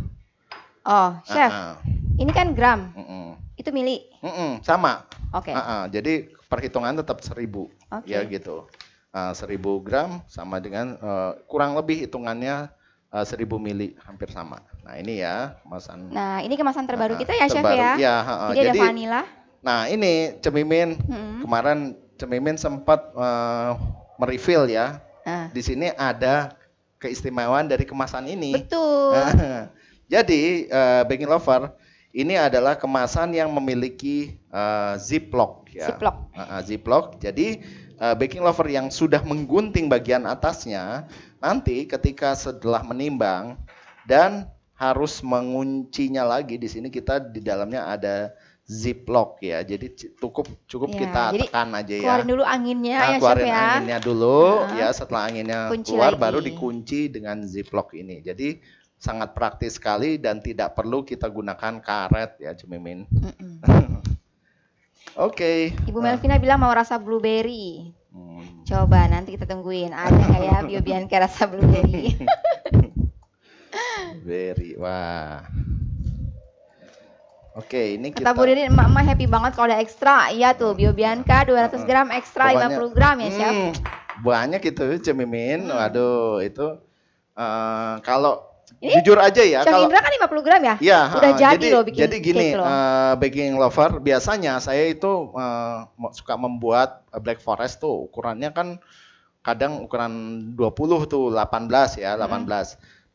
Oh, chef. Uh, uh. Ini kan gram. Uh -uh. Itu mili. Mm -mm, sama. Oke. Okay. Uh -uh, jadi perhitungan tetap seribu. Okay. Ya gitu. Uh, seribu gram sama dengan uh, kurang lebih hitungannya uh, seribu mili hampir sama. Nah ini ya kemasan. Nah ini kemasan terbaru uh, kita ya terbaru, chef ya. ya uh, uh, jadi, jadi ada vanilla. Nah ini cemimin hmm. kemarin cemimin sempat uh, merefill ya. Uh. Di sini ada keistimewaan dari kemasan ini. Betul. jadi uh, baking lover ini adalah kemasan yang memiliki uh, ziplock ya. Ziplock. Uh, uh, ziplock. Jadi uh, baking lover yang sudah menggunting bagian atasnya nanti ketika setelah menimbang dan harus menguncinya lagi di sini kita di dalamnya ada ziplock ya. Jadi cukup cukup ya, kita jadi tekan aja ya. Keluarin dulu anginnya nah, ya, keluarin ya. anginnya dulu nah, ya setelah anginnya keluar lagi. baru dikunci dengan ziplock ini. Jadi sangat praktis sekali dan tidak perlu kita gunakan karet ya Cemimin. Oke. okay. Ibu eh. Melvina nah. bilang mau rasa blueberry. Hmm. Coba nanti kita tungguin ada ya, kayak Bio Bianca rasa blueberry. blueberry, wah. Oke, ini kita Kata Bu Riri, emak-emak happy banget kalau ada ekstra. Iya tuh, Bio Bianca 200 hmm. gram ekstra Pokoknya, 50 gram ya, Chef. Hmm, banyak itu Cemimin. Hmm. Waduh, itu uh, kalau ini jujur aja ya. Cang kalau, Indra kan 50 gram ya? Iya. Udah jadi, jadi loh bikin Jadi gini, cake Uh, baking lover biasanya saya itu uh, suka membuat eh, black forest tuh ukurannya kan kadang ukuran 20 tuh 18 ya, 18. Hmm.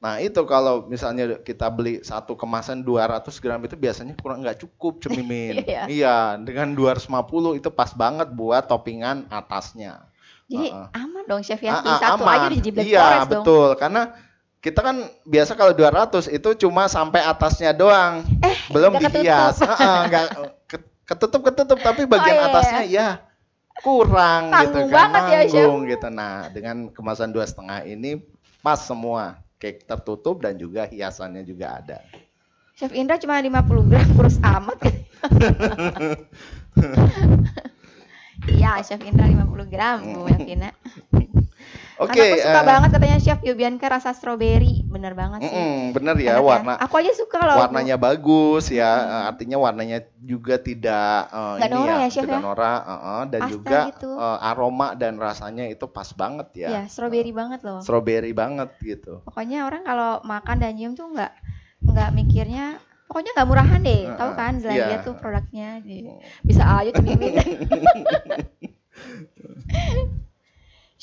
Nah, itu kalau misalnya kita beli satu kemasan 200 gram itu biasanya kurang nggak cukup cemimin. iya. iya, dengan 250 itu pas banget buat toppingan atasnya. Jadi uh, aman dong chef ya, uh, satu aman. aja di black iya, forest dong. Iya, betul. Karena kita kan biasa kalau 200 itu cuma sampai atasnya doang. Eh, belum dihias. enggak ketutup ketutup tapi oh, bagian oh, iya, atasnya iya. ya kurang gitu Tanggung gitu kan nanggung ya, gitu. Nah, dengan kemasan dua setengah ini pas semua. Cake tertutup dan juga hiasannya juga ada. Chef Indra cuma 50 gram kurus amat. Iya, Chef Indra 50 gram, Bu Yavina. Oke. Okay, aku suka uh, banget katanya Chef Yubianka rasa stroberi, bener banget sih. Mm, bener ya Enak ya. warna. Aku aja suka loh. Warnanya aku. bagus ya, hmm. artinya warnanya juga tidak uh, ini ya, ya, Chef tidak ya? Nora, uh, uh, dan Astaga juga uh, aroma dan rasanya itu pas banget ya. Iya, stroberi uh, banget loh. Stroberi banget gitu. Pokoknya orang kalau makan dan nyium tuh nggak nggak mikirnya pokoknya nggak murahan deh, uh, tahu kan Zelandia iya. yeah. tuh produknya, oh. bisa aja cemimin.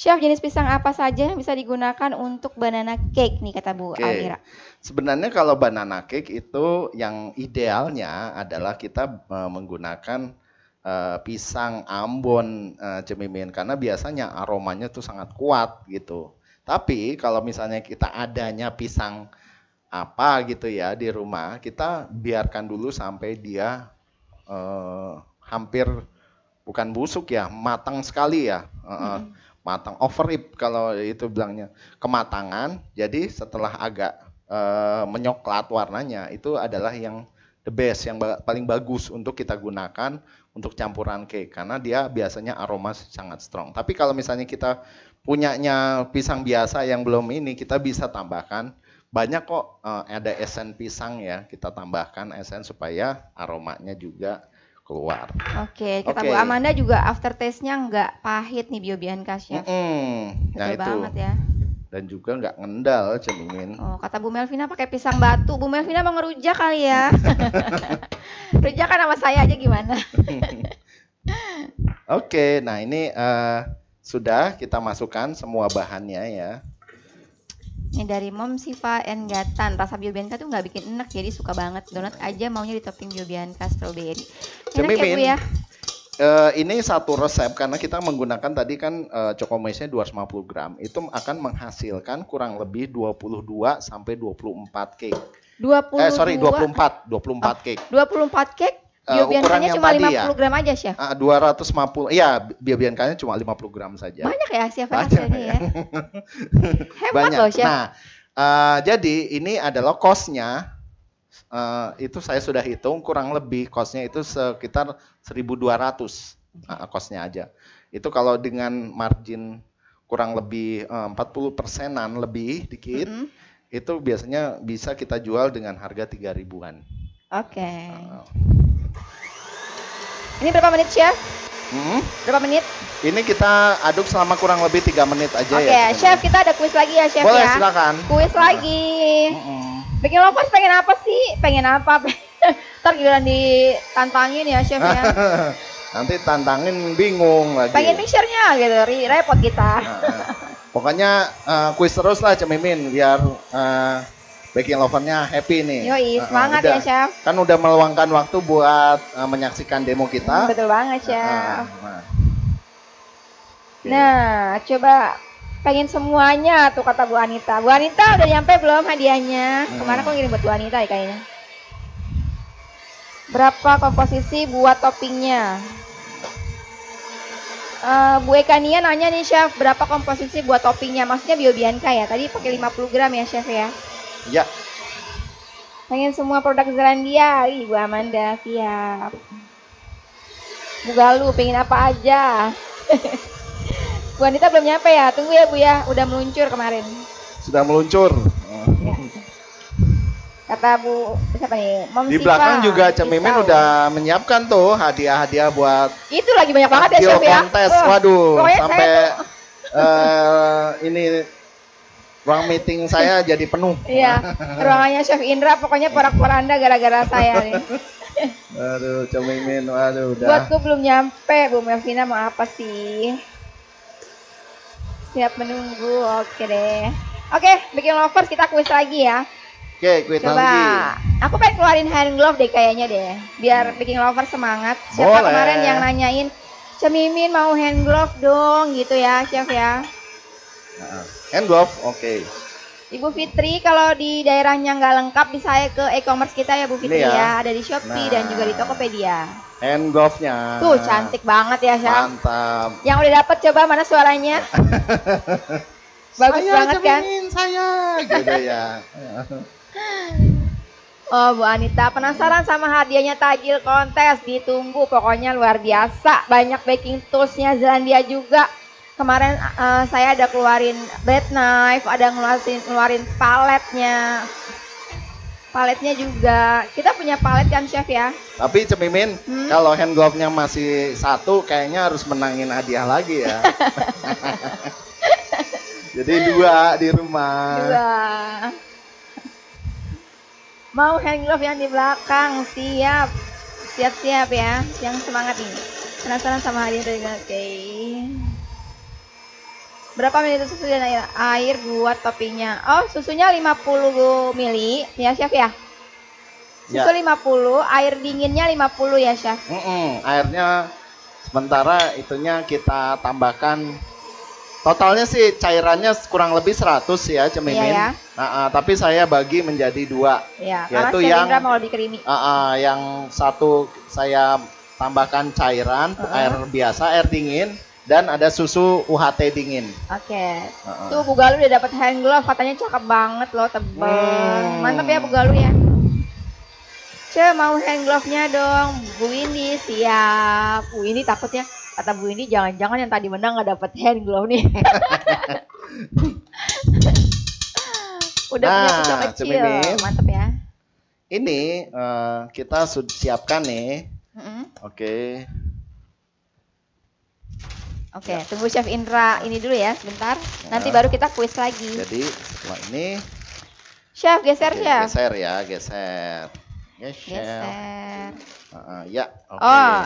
Chef, jenis pisang apa saja yang bisa digunakan untuk banana cake nih kata Bu okay. Alira? Sebenarnya kalau banana cake itu yang idealnya adalah kita uh, menggunakan uh, pisang Ambon uh, Cemimin karena biasanya aromanya tuh sangat kuat gitu. Tapi kalau misalnya kita adanya pisang apa gitu ya di rumah, kita biarkan dulu sampai dia uh, hampir bukan busuk ya, matang sekali ya. Uh, -uh. Hmm matang rip kalau itu bilangnya kematangan jadi setelah agak e, menyoklat warnanya itu adalah yang the best yang ba paling bagus untuk kita gunakan untuk campuran cake karena dia biasanya aroma sangat strong tapi kalau misalnya kita punyanya pisang biasa yang belum ini kita bisa tambahkan banyak kok e, ada esen pisang ya kita tambahkan esen supaya aromanya juga keluar. Oke, okay, kata okay. Bu Amanda juga after taste-nya nggak pahit nih biobian chef. Mm -hmm. Betul itu. banget ya. Dan juga nggak ngendal cemingin. Oh, kata Bu Melvina pakai pisang batu. Bu Melvina mau ngerujak kali ya. rujak kan sama saya aja gimana? Oke, okay, nah ini uh, sudah kita masukkan semua bahannya ya. Ini dari Mom Siva Engatan. Rasa biobianca tuh nggak bikin enak jadi suka banget. Donat aja maunya di topping biobianca strawberry. Enak ya Bu ya? Uh, ini satu resep karena kita menggunakan tadi kan uh, cokomaisnya 250 gram itu akan menghasilkan kurang lebih 22 sampai 24 cake. 22 Eh sorry 24, 24 oh, cake. 24 cake Eh, ukurannya cuma ya? lima 50 ya, gram aja, ah, ratus lima puluh, Iya, biobiankanya cuma 50 gram saja. Banyak ya, siapa yang ya. ya. Hemat Banyak. loh, Chef. Nah, uh, jadi ini adalah kosnya Uh, itu saya sudah hitung kurang lebih kosnya itu sekitar seribu 1.200 uh, ah, kosnya aja. Itu kalau dengan margin kurang lebih empat puluh persenan lebih dikit, mm -hmm. itu biasanya bisa kita jual dengan harga tiga ribuan. Oke. Okay. Uh, ini berapa menit, Chef? Hmm? Berapa menit? Ini kita aduk selama kurang lebih tiga menit aja okay, ya. Oke, Chef, kita ada kuis lagi ya, Chef Boleh, ya. silakan. Kuis lagi. Hmm. Bikin lovers pengen apa sih? Pengen apa? Ntar giliran ditantangin ya, Chef ya. Nanti tantangin bingung lagi. Pengen mixernya gitu, repot kita. Nah, nah. pokoknya uh, kuis terus lah, Cemimin, biar uh, Baking Lovernya happy nih. Yoi, eh, eh, semangat uh, ya Chef. Kan udah meluangkan waktu buat uh, menyaksikan demo kita. Hmm, betul banget Chef. Uh, nah. Okay. nah, coba pengen semuanya tuh kata Bu Anita. Bu Anita udah nyampe belum hadiahnya? Hmm. Kemana kok ngirim buat Bu Anita ya kayaknya? Berapa komposisi buat toppingnya? Uh, Bu Nia nanya nih chef, berapa komposisi buat toppingnya? Maksudnya Bio Bianca ya? Tadi pakai 50 gram ya chef ya? Ya. Pengen semua produk Zelandia. Ih, Bu Amanda siap. Bu Galu pengen apa aja. Bu Anita belum nyampe ya. Tunggu ya Bu ya. Udah meluncur kemarin. Sudah meluncur. Ya. Kata Bu siapa nih? Mom Di Siva. belakang juga Cemimin udah menyiapkan tuh hadiah-hadiah buat Itu lagi banyak banget ya Chef ya. Kontes. Waduh, Pokoknya sampai uh, ini ruang meeting saya jadi penuh. Iya, ruangannya Chef Indra pokoknya porak-poranda gara-gara saya nih. Aduh, cemimin aduh. udah. Buatku belum nyampe, Bu Melvina mau apa sih? Siap menunggu, oke deh. Oke, bikin lovers kita kuis lagi ya. Oke, kuis Coba. lagi. Aku pengen keluarin hand glove deh kayaknya deh. Biar hmm. bikin lovers semangat. Siapa Boleh. kemarin yang nanyain, Cemimin mau hand glove dong gitu ya, Chef ya. Nah. End Handgolf, oke. Okay. Ibu Fitri, kalau di daerahnya nggak lengkap bisa ke e-commerce kita ya Bu Fitri ya. ya. Ada di Shopee nah, dan juga di nah. Tokopedia. End nya Tuh cantik banget ya Syah. Mantap. Yang udah dapat coba mana suaranya? Bagus saya banget kan? Saya gitu ya. Oh Bu Anita, penasaran sama hadiahnya tajil kontes? Ditunggu, pokoknya luar biasa. Banyak baking toolsnya Zelandia juga kemarin uh, saya ada keluarin bed knife, ada ngeluarin ngeluarin paletnya. Paletnya juga. Kita punya palet kan chef ya? Tapi Cemimin, hmm? kalau hand glove-nya masih satu kayaknya harus menangin hadiah lagi ya. Jadi dua di rumah. Dua. Mau hand glove yang di belakang, siap. Siap-siap ya, yang semangat ini. Penasaran sama hadiah dari Oke. Okay. Berapa ml susu dan air, ya? air buat toppingnya? Oh, susunya 50 ml ya, Chef ya? ya? Susu ya. 50, air dinginnya 50 ya, Chef? Mm -mm, airnya sementara itunya kita tambahkan totalnya sih cairannya kurang lebih 100 ya cemimin. Iya, ya. Nah, uh, tapi saya bagi menjadi dua. Iya, yaitu yang mau dikerimi. Uh, ah, uh, ah, yang satu saya tambahkan cairan uh -huh. air biasa, air dingin dan ada susu UHT dingin. Oke. Okay. Uh-uh. Tuh Bugalu Galuh udah dapat hand glove katanya cakep banget loh tebel. Hmm. Mantap ya Bugalu ya. Ce mau hand glove-nya dong. Bu ini siap. Bu ini takutnya kata Bu ini jangan-jangan yang tadi menang nggak dapat hand glove nih. udah nah, punya pisau kecil. Mantap ya. Ini uh, kita siapkan nih. Mm-hmm. Oke. Okay Oke, okay, ya. tunggu Chef Indra ini dulu ya sebentar. Ya. Nanti baru kita kuis lagi. Jadi setelah ini Chef geser ya. Chef. Geser ya, geser. Ya, geser. Uh, uh, ya. Okay. Oh,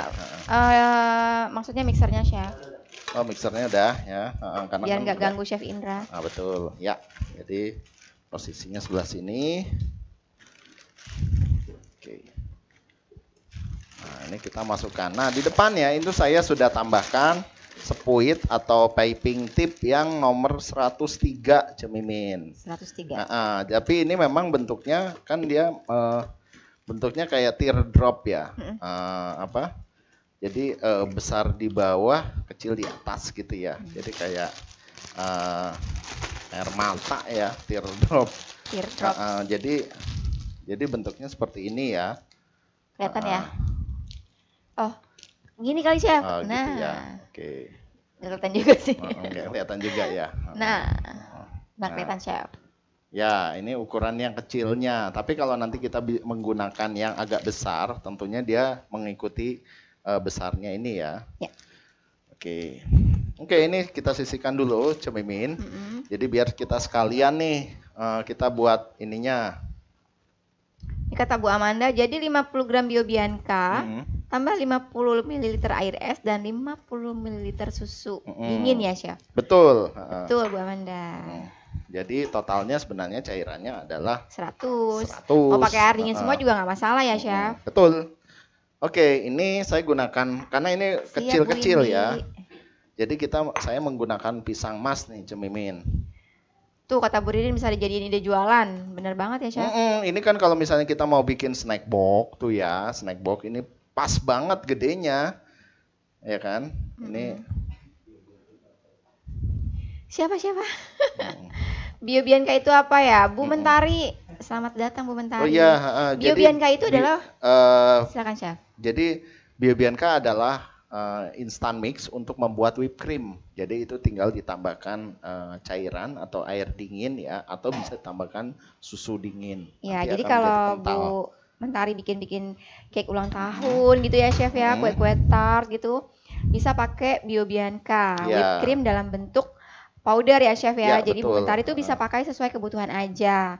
uh, maksudnya mixernya Chef. Oh, mixernya udah ya. Uh, uh, karena Biar kan nggak ganggu Chef Indra. Ah, betul. Ya. Jadi posisinya sebelah sini. Oke. Okay. Nah, ini kita masukkan. Nah, di depan ya itu saya sudah tambahkan sepuit atau piping tip yang nomor 103 Cemimin. 103. Nah, uh, tapi ini memang bentuknya kan dia uh, bentuknya kayak teardrop ya. -hmm. uh, apa? Jadi uh, besar di bawah, kecil di atas gitu ya. hmm. Jadi kayak uh, air mata ya, teardrop. Teardrop. Uh, uh, jadi jadi bentuknya seperti ini ya. Kelihatan uh, ya? Oh, gini kali chef. Oh, nah, gitu ya. Nah. oke. Okay. kelihatan juga sih. Oh, kelihatan juga ya. Nah, oh. Nah, kelihatan nah. chef. Ya, ini ukuran yang kecilnya. Tapi kalau nanti kita menggunakan yang agak besar, tentunya dia mengikuti uh, besarnya ini ya. ya. Oke. Oke, ini kita sisihkan dulu cemimin. Mm -hmm. Jadi biar kita sekalian nih uh, kita buat ininya. Ini kata Bu Amanda, jadi 50 gram biobianka, mm -hmm tambah 50 ml air es dan 50 ml susu dingin ya chef betul betul Bu Amanda mm. jadi totalnya sebenarnya cairannya adalah 100 100 oh pakai air dingin uh, semua juga nggak masalah ya chef mm, betul oke ini saya gunakan karena ini kecil-kecil ya jadi kita saya menggunakan pisang mas nih cemimin Tuh kata Bu Ririn bisa dijadiin ide jualan. Bener banget ya, Chef? Mm -mm. Ini kan kalau misalnya kita mau bikin snack box tuh ya, snack box ini pas banget gedenya ya kan ini siapa siapa mm. Biobianka itu apa ya Bu Mentari selamat datang Bu Mentari oh iya uh, Biobianka itu adalah uh, silakan chef jadi Biobianka adalah uh, eh, instant mix untuk membuat whipped cream. Jadi itu tinggal ditambahkan uh, cairan atau air dingin ya, atau bisa ditambahkan susu dingin. Ya, Nanti jadi kalau Bu mentari bikin-bikin cake ulang tahun gitu ya chef ya, hmm. kue-kue tart gitu. Bisa pakai Biobianca yeah. whipped cream dalam bentuk powder ya chef ya. Yeah, Jadi betul. mentari itu bisa pakai sesuai kebutuhan aja.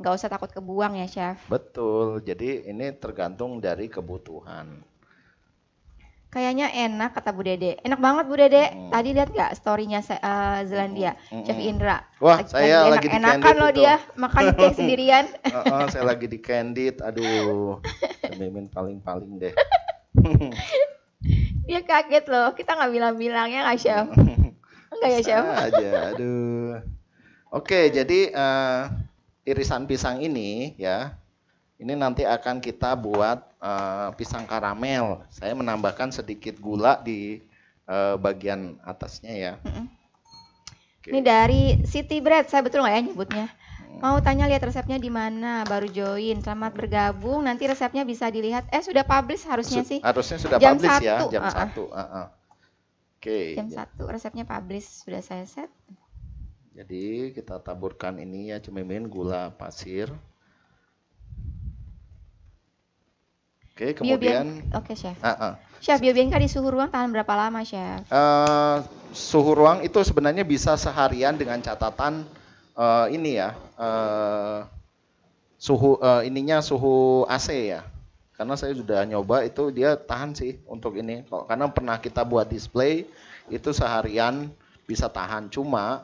Nggak usah takut kebuang ya chef. Betul. Jadi ini tergantung dari kebutuhan. Kayaknya enak kata Bu Dede. Enak banget Bu Dede. Mm. Tadi lihat gak storynya uh, Zelandia, mm. Chef Indra. Wah, lagi, saya lagi, lagi enak enakan loh itu. dia makan cake sendirian. uh, uh, saya lagi di Candid. Aduh, Mimin paling-paling deh. dia kaget loh. Kita nggak bilang bilang ya gak, Chef. Enggak ya Chef. aja, aduh. Oke, jadi uh, irisan pisang ini ya ini nanti akan kita buat uh, pisang karamel. Saya menambahkan sedikit gula di uh, bagian atasnya ya. Okay. Ini dari City Bread, saya betul nggak ya nyebutnya? Mm. Mau tanya lihat resepnya di mana baru join. Selamat bergabung. Nanti resepnya bisa dilihat. Eh sudah publish harusnya sih. Harusnya sudah jam publish 1. ya jam uh -uh. satu. Uh -uh. Oke. Okay. Jam ya. satu. resepnya publish sudah saya set. Jadi kita taburkan ini ya cemimin gula pasir. Oke, kemudian Biobian, Oke, Chef. Uh, uh. Chef, kan di suhu ruang tahan berapa lama, Chef? Uh, suhu ruang itu sebenarnya bisa seharian dengan catatan uh, ini ya. Uh, suhu uh, ininya suhu AC ya. Karena saya sudah nyoba itu dia tahan sih untuk ini. Karena pernah kita buat display itu seharian bisa tahan cuma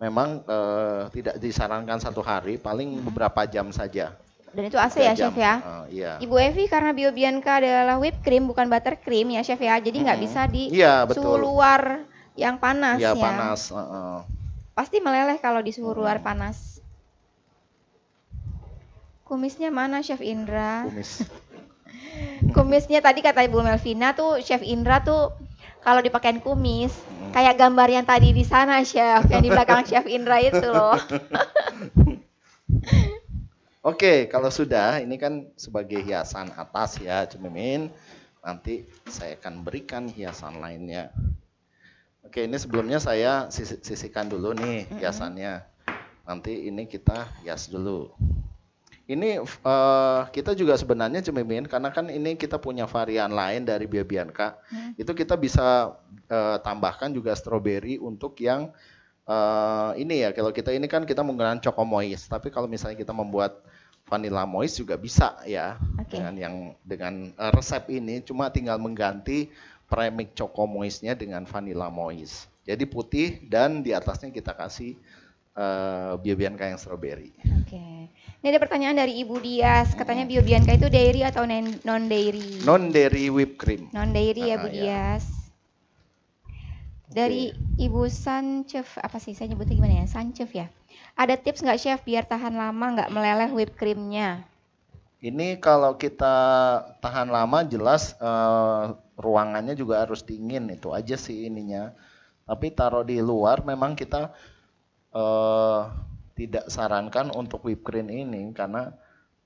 memang uh, tidak disarankan satu hari, paling hmm. beberapa jam saja. Dan itu AC ya jam. chef ya? Uh, iya. Ibu Evi karena Bio Bianca adalah whipped cream bukan butter cream ya chef ya. Jadi nggak mm -hmm. bisa di iya, suhu luar yang panas ya. ya. panas. Uh, uh. Pasti meleleh kalau di suhu uh. luar panas. Kumisnya mana chef Indra? Kumis. Kumisnya tadi kata Ibu Melvina tuh chef Indra tuh kalau dipakein kumis hmm. kayak gambar yang tadi di sana chef yang di belakang chef Indra itu loh Oke, kalau sudah ini kan sebagai hiasan atas ya, Cemimin. Nanti saya akan berikan hiasan lainnya. Oke, ini sebelumnya saya sisihkan dulu nih hiasannya. Nanti ini kita hias dulu. Ini uh, kita juga sebenarnya Cemimin karena kan ini kita punya varian lain dari Biabianka. Hmm. Itu kita bisa uh, tambahkan juga stroberi untuk yang uh, ini ya kalau kita ini kan kita menggunakan cokomois, tapi kalau misalnya kita membuat vanilla moist juga bisa ya okay. dengan yang dengan eh, resep ini cuma tinggal mengganti premix choco moistnya dengan vanilla moist jadi putih dan di atasnya kita kasih uh, eh, biobianka yang strawberry oke okay. ini ada pertanyaan dari ibu Dias katanya hmm. biobianka itu dairy atau non dairy non dairy whipped cream non dairy ya bu ah, iya. Dias ya. dari ibu Sanchev apa sih saya nyebutnya gimana ya Sanchev ya ada tips nggak chef biar tahan lama nggak meleleh whipped creamnya? Ini kalau kita tahan lama jelas uh, ruangannya juga harus dingin itu aja sih ininya. Tapi taruh di luar memang kita uh, tidak sarankan untuk whipped cream ini karena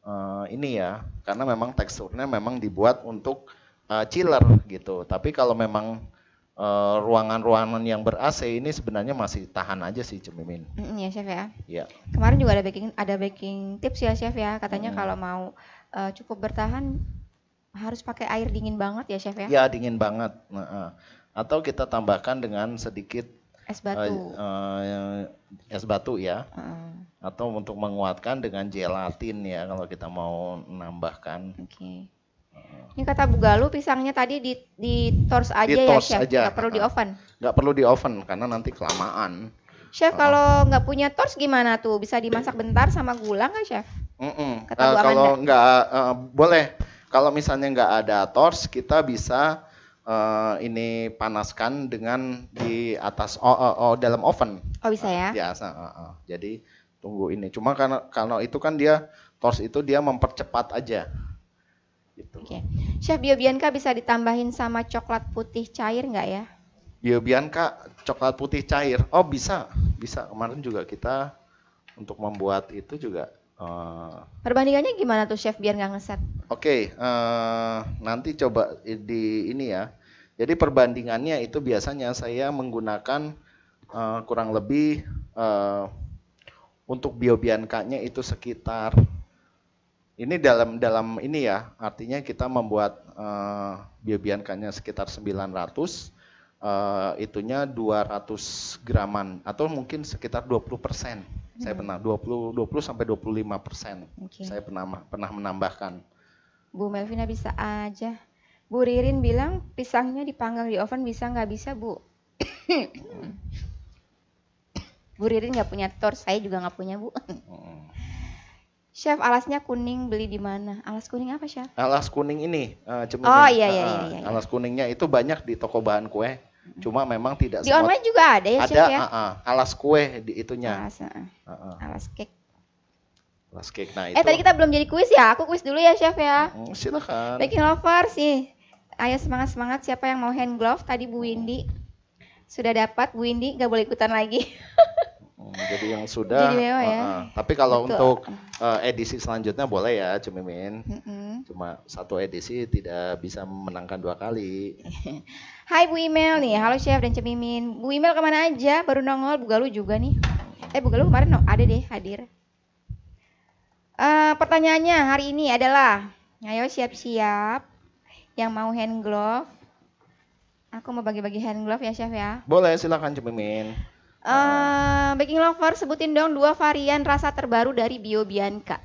uh, ini ya karena memang teksturnya memang dibuat untuk uh, chiller gitu. Tapi kalau memang Eh, ruangan-ruangan yang ber AC ini sebenarnya masih tahan aja sih cemimin. Mm ya chef ya. Iya. Kemarin juga ada baking ada baking tips ya chef ya katanya mm. kalau mau uh, cukup bertahan harus pakai air dingin banget ya chef ya. Ya dingin banget. Nah, uh. Atau kita tambahkan dengan sedikit es batu. Uh, uh, es batu ya. Mm. Atau untuk menguatkan dengan gelatin ya kalau kita mau menambahkan. Oke. Okay. Ini kata Bu Galuh pisangnya tadi di di tors aja di ya chef, aja. Gak perlu di oven. Gak perlu di oven karena nanti kelamaan. Chef uh. kalau nggak punya tors gimana tuh? Bisa dimasak bentar sama gula nggak chef? Mm -mm. Kata uh, Bu eh, kalau nggak uh, boleh. Kalau misalnya nggak ada tors kita bisa uh, ini panaskan dengan di atas oh, oh, oh dalam oven. Oh bisa ya? Uh, iya, biasa. Uh, uh. Jadi tunggu ini. Cuma karena kalau itu kan dia tors itu dia mempercepat aja. Gitu. Oke. Chef Biobianka bisa ditambahin sama coklat putih cair nggak ya? Biobianka coklat putih cair. Oh, bisa. Bisa. Kemarin juga kita untuk membuat itu juga Uh, Perbandingannya gimana tuh chef biar nggak ngeset? Oke, uh, nanti coba di ini ya. Jadi perbandingannya itu biasanya saya menggunakan uh, kurang lebih uh, untuk biobiankanya itu sekitar ini dalam dalam ini ya, artinya kita membuat uh, eh, biobiankannya sekitar 900, uh, eh, itunya 200 graman atau mungkin sekitar 20 persen. Hmm. Saya pernah 20 20 sampai 25 persen. Okay. Saya pernah pernah menambahkan. Bu Melvina bisa aja. Bu Ririn bilang pisangnya dipanggang di oven bisa nggak bisa Bu? Bu Ririn nggak punya tor, saya juga nggak punya Bu. Chef, alasnya kuning beli di mana? Alas kuning apa, Chef? Alas kuning ini, uh, Oh iya iya, ah, iya, iya iya Alas kuningnya itu banyak di toko bahan kue. Cuma memang tidak Di semua... online juga ada ya, ada, Chef ya? Ada, uh, uh, ah, alas kue di itunya. Alas, uh, uh. Uh, alas cake. Alas cake, nah eh, itu. Eh, tadi kita belum jadi kuis ya. Aku kuis dulu ya, Chef ya. Hmm, silakan. Baking lover sih. Ayo semangat-semangat siapa yang mau hand glove tadi Bu Windy. Sudah dapat Bu Windy, gak boleh ikutan lagi. Hmm, jadi yang sudah. Jadi uh, ya. tapi kalau Betul. untuk uh, edisi selanjutnya boleh ya, Cumimin. Mm -hmm. Cuma satu edisi tidak bisa memenangkan dua kali. Hai Bu Imel nih, halo Chef dan Cemimin. Bu Imel kemana aja? Baru nongol Bu Galu juga nih. Eh Bu Galu kemarin no, ada deh hadir. Uh, pertanyaannya hari ini adalah, ayo siap-siap yang mau hand glove. Aku mau bagi-bagi hand glove ya Chef ya. Boleh, silakan Cemimin. Uh, baking lover sebutin dong dua varian rasa terbaru dari Bio Bianca.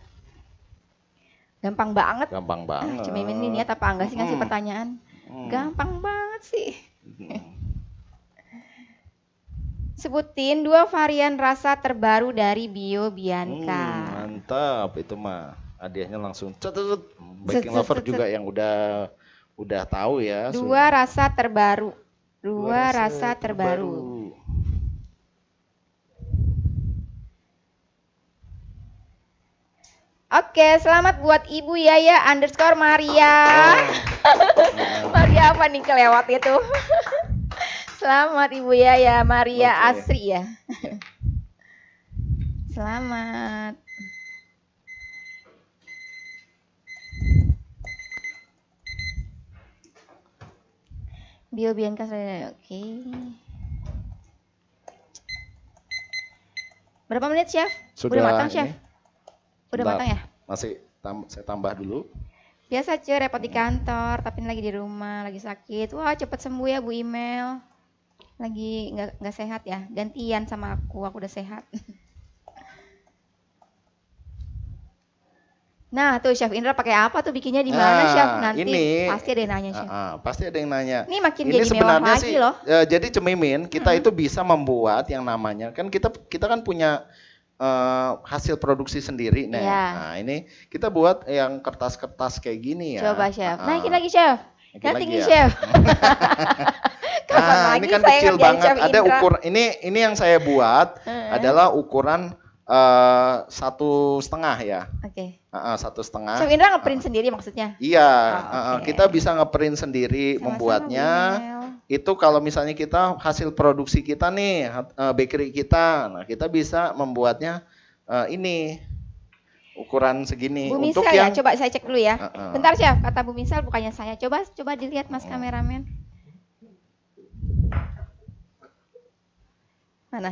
Gampang banget. Gampang ah, banget. Ah, Cuma ya, ini niat apa enggak sih ngasih hmm. pertanyaan? Hmm. Gampang banget sih. sebutin dua varian rasa terbaru dari Bio Bianca. Hmm, mantap itu mah. Hadiahnya langsung cetut cet. Baking cet, lover cet, juga yang udah udah tahu ya. Dua sudah. rasa terbaru. Dua, dua rasa, rasa terbaru. terbaru Oke, selamat buat Ibu Yaya underscore Maria. Maria apa nih kelewat itu? selamat Ibu Yaya Maria okay. Asri ya. selamat. Bio Bianca Sarina, oke. Okay. Berapa menit, Chef? Sudah matang, Chef? Udah Bentar, matang ya? Masih tam saya tambah dulu. Biasa cuy, repot di kantor, tapi lagi di rumah, lagi sakit. Wah, cepet sembuh ya Bu Email. Lagi nggak nggak sehat ya. Gantian sama aku, aku udah sehat. Nah, tuh Chef Indra pakai apa tuh bikinnya di mana nah, Chef? Nanti ini, pasti ada yang nanya Chef. Uh, uh, pasti ada yang nanya. Ini makin ini jadi sebenarnya mewah sih, lagi loh. Uh, jadi cemimin kita -hmm. itu bisa membuat yang namanya kan kita kita kan punya uh, hasil produksi sendiri nih. Ya. Nah, ini kita buat yang kertas-kertas kayak gini ya. Coba chef. Uh, Naikin lagi chef. Naikin lagi ya. chef. Kapan nah, lagi ini kan kecil banget. Ada ukur ini ini yang saya buat adalah ukuran uh, satu setengah ya. Oke. Okay. satu setengah. Chef Indra ngeprint uh, sendiri maksudnya? Iya, oh, okay. uh, kita bisa ngeprint sendiri Sama -sama membuatnya itu kalau misalnya kita hasil produksi kita nih eh, bakery kita, nah kita bisa membuatnya uh, ini ukuran segini Bu Misal untuk ya, yang... coba saya cek dulu ya. Uh, uh. Bentar ya, kata Bu Misal bukannya saya. Coba coba dilihat Mas kameramen. Mana?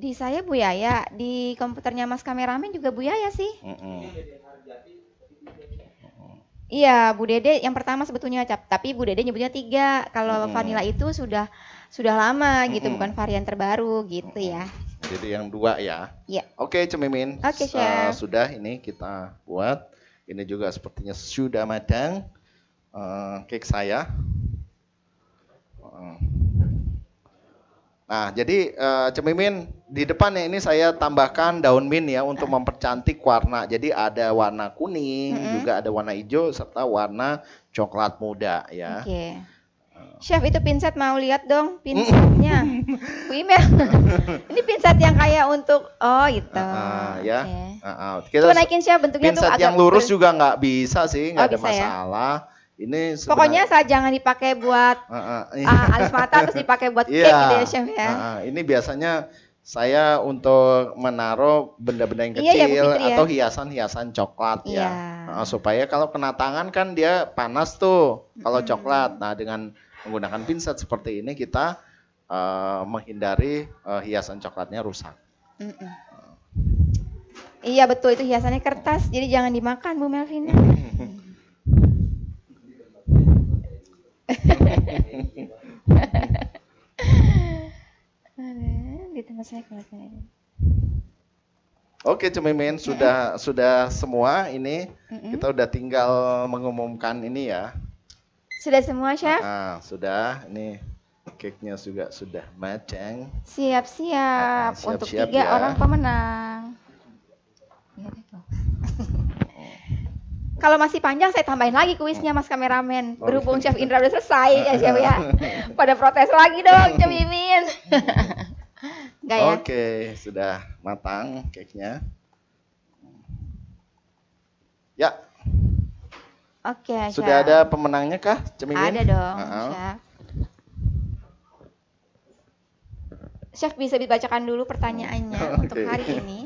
Di saya Bu Yaya, di komputernya Mas kameramen juga Bu Yaya sih. Uh -uh. Iya, Bu Dede yang pertama sebetulnya cap, tapi Bu Dede nyebutnya tiga. Kalau hmm. vanilla itu sudah sudah lama gitu, bukan varian terbaru gitu hmm. ya. Jadi yang dua ya. Iya. Oke, okay, Cemimin. Oke, okay, Uh, eh, sudah ini kita buat. Ini juga sepertinya sudah matang. Uh, cake saya. Uh. Nah, jadi uh, Cemimin di depannya ini saya tambahkan daun mint ya untuk mempercantik warna. Jadi ada warna kuning, -hmm. juga ada warna hijau serta warna coklat muda ya. Oke. Okay. Eh. Chef itu pinset mau lihat dong pinsetnya. Wimel. ini pinset yang kayak untuk oh itu Uh, ah, ah, ya. Okay. Uh, uh. Ah. Kita Coba naikin chef bentuknya pinset tuh agak yang lurus ber... juga nggak bisa sih, nggak oh, ada ya? masalah. Ya? ini sebenarnya... pokoknya saya jangan dipakai buat uh, uh, iya. uh, alis mata terus dipakai buat iya. cake yeah. gitu ya chef ya. Uh, uh, ini biasanya saya untuk menaruh benda-benda yang iya, iya, kecil iya, ya, atau hiasan-hiasan coklat ya. ya nah, supaya kalau kena tangan kan dia panas tuh kalau hmm. coklat nah dengan menggunakan pinset seperti ini kita uh, menghindari uh, hiasan coklatnya rusak mm -mm. iya betul itu hiasannya kertas jadi jangan dimakan Bu Melvin di mas saya Oke, Cemimin sudah sudah semua ini mm-hmm. kita udah tinggal mengumumkan ini ya. Sudah semua, Chef? Ah, ah, sudah. Ini cake-nya juga sudah matang. Siap-siap ah, siap, ah, untuk siap, tiga ya. orang pemenang. Iya, Kalau masih panjang saya tambahin lagi kuisnya Mas kameramen. Oh. Berhubung Chef Indra udah selesai ya Chef ya. Pada protes lagi dong Cemimin. Gak ya? Oke, sudah matang cake-nya. Ya. Oke, Asya. Sudah ada pemenangnya kah, Cemimin? Ada dong, uh -uh. Chef. Chef bisa dibacakan dulu pertanyaannya okay. untuk hari ini.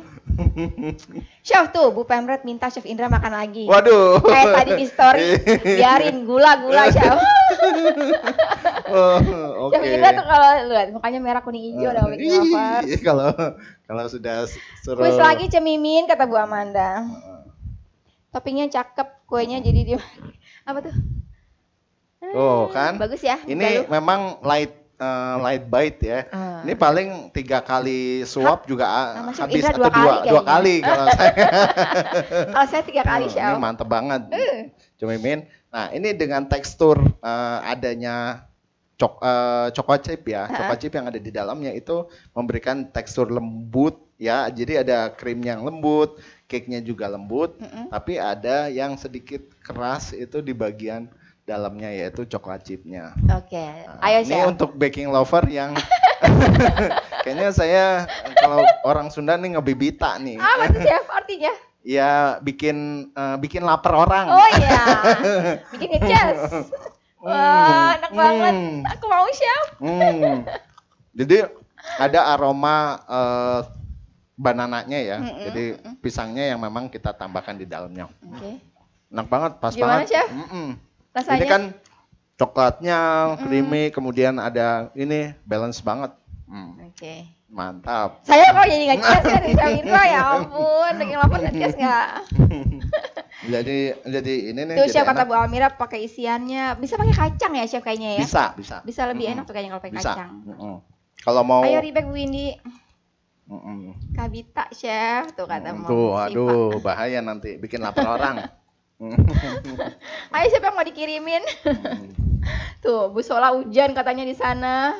Chef tuh, Bu Pemret minta Chef Indra makan lagi. Waduh. Kayak tadi di story, biarin gula-gula Chef. Oh, ya, Oke. Okay. Yang tuh kalau lihat mukanya merah kuning hijau udah wig Lovers. Kalau kalau sudah seru. Kuis lagi cemimin kata Bu Amanda. Uh. Toppingnya cakep, kuenya jadi dia apa tuh? Oh hmm, kan? Bagus ya. Ini baru. memang light uh, light bite ya. Uh. Ini paling tiga kali suap Hap, juga nah, habis atau dua, kali, dua kali kalau saya. kalau saya tiga kali hmm, sih. Uh, ini mantep banget. Uh. Nah ini dengan tekstur uh, adanya cok uh, coklat chip ya. Ha? chip yang ada di dalamnya itu memberikan tekstur lembut ya. Jadi ada krim yang lembut, cake-nya juga lembut, mm -mm. tapi ada yang sedikit keras itu di bagian dalamnya yaitu coklat chipnya. Oke, okay. nah, ayo Ini untuk baking lover yang kayaknya saya kalau orang Sunda nih ngebibita nih. Apa tuh chef artinya? ya bikin uh, bikin lapar orang. Oh iya, bikin ngecas Wah, hmm. enak banget. Hmm. Aku mau chef. Hmm. Jadi ada aroma uh, banananya ya. Mm -mm. Jadi pisangnya yang memang kita tambahkan di dalamnya. Okay. Enak banget, pas Gimana, banget. Chef? Mm -mm. Rasanya? Ini kan coklatnya, creamy, mm. kemudian ada ini balance banget. Mm. Oke. Okay. Mantap. Saya kok jadi nggak jelas ya saya ya ampun, Lagi lapar nggak cias nggak jadi jadi ini nih. Tuh chef kata Bu Almira pakai isiannya bisa pakai kacang ya chef kayaknya ya. Bisa bisa. Bisa lebih mm -hmm. enak tuh kayaknya kalau pakai kacang. Mm -hmm. Kalau mau. Ayo ribet Bu Windy. Mm -hmm. Kabita chef tuh kata mm, Tuh aduh Sipa. bahaya nanti bikin lapar orang. Ayo siapa yang mau dikirimin? tuh Bu Sola hujan katanya di sana.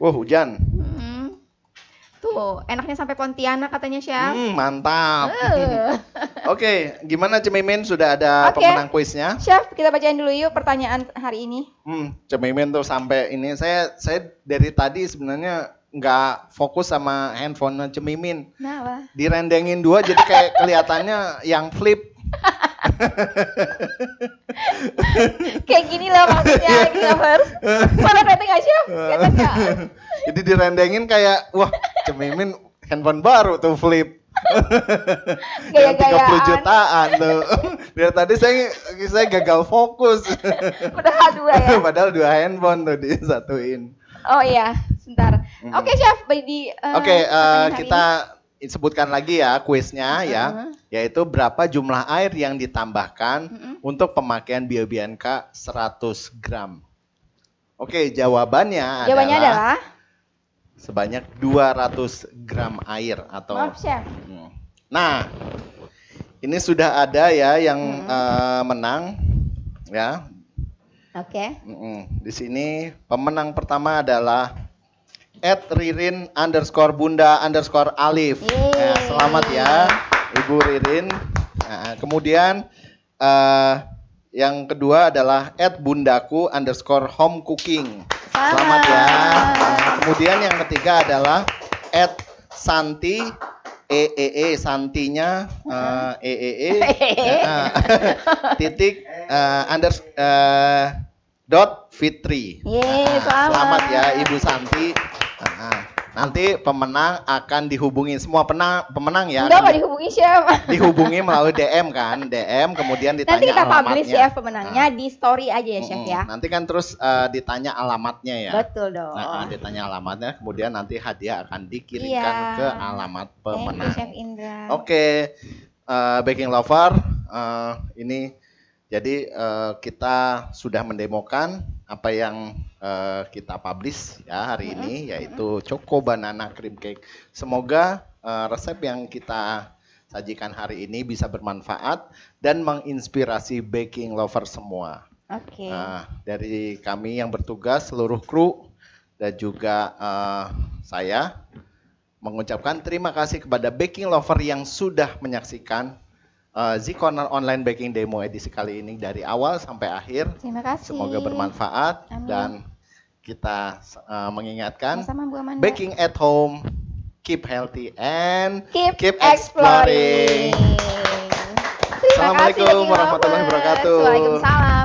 Wah hujan. Tuh, enaknya sampai Pontianak katanya Syah. Hmm, mantap. Uh. Oke, okay, gimana Cemimin sudah ada okay. pemenang kuisnya? Chef, kita bacain dulu yuk pertanyaan hari ini. Hmm, Cemimin tuh sampai ini saya saya dari tadi sebenarnya nggak fokus sama handphone Cemimin. Kenapa? Direndengin dua jadi kayak kelihatannya yang flip. kayak gini lah maksudnya kita harus mana pendek aja iya kan, jadi direndengin kayak wah cemimin handphone baru tuh flip Gaya tiga puluh jutaan tuh. Dari tadi saya saya gagal fokus. Padahal dua ya. Padahal dua handphone tuh disatuin. Oh iya, sebentar. Oke, okay, Chef, baby. uh, eh, Oke, okay, uh, eh, kita sebutkan lagi ya kuisnya uh -huh. ya, yaitu berapa jumlah air yang ditambahkan uh -huh. untuk pemakaian biobianka 100 gram. Oke, jawabannya, jawabannya adalah, adalah sebanyak 200 gram air atau Maaf, Chef. Mm. Nah, ini sudah ada ya yang uh -huh. uh, menang ya. Oke. Okay. Di sini pemenang pertama adalah at ririn underscore bunda underscore alif. Nah, selamat ya Ibu Ririn. Nah, kemudian uh, yang kedua adalah at bundaku underscore home cooking. Selamat ya. Nah, kemudian yang ketiga adalah at santi ee e e santinya uh, e e, e. e, e ya, titik uh, under uh, dot fitri. Yeay, ah, selamat. selamat ya Ibu Santi. Nanti pemenang akan dihubungi semua penang pemenang ya. Enggak, dihubungi siapa? Dihubungi melalui DM kan, DM kemudian ditanya Nanti kita alamatnya. publish ya pemenangnya nah. di story aja ya, Chef ya. Nanti kan terus uh, ditanya alamatnya ya. Betul dong. Nah, ah, ditanya alamatnya kemudian nanti hadiah akan dikirimkan iya. ke alamat pemenang. Chef Indra. Oke. Okay. Uh, eh, baking lover uh, ini jadi uh, kita sudah mendemokan apa yang uh, kita publish ya hari ini yaitu Choco Banana Cream Cake. Semoga uh, resep yang kita sajikan hari ini bisa bermanfaat dan menginspirasi baking lover semua. Oke. Okay. Nah, dari kami yang bertugas seluruh kru dan juga uh, saya mengucapkan terima kasih kepada baking lover yang sudah menyaksikan uh, eh, Z Online Banking Demo edisi kali ini dari awal sampai akhir. Terima kasih. Semoga bermanfaat Amin. dan kita uh, mengingatkan Sama -sama, baking at home, keep healthy and keep, keep exploring. exploring. Assalamualaikum warahmatullahi wabarakatuh. Waalaikumsalam.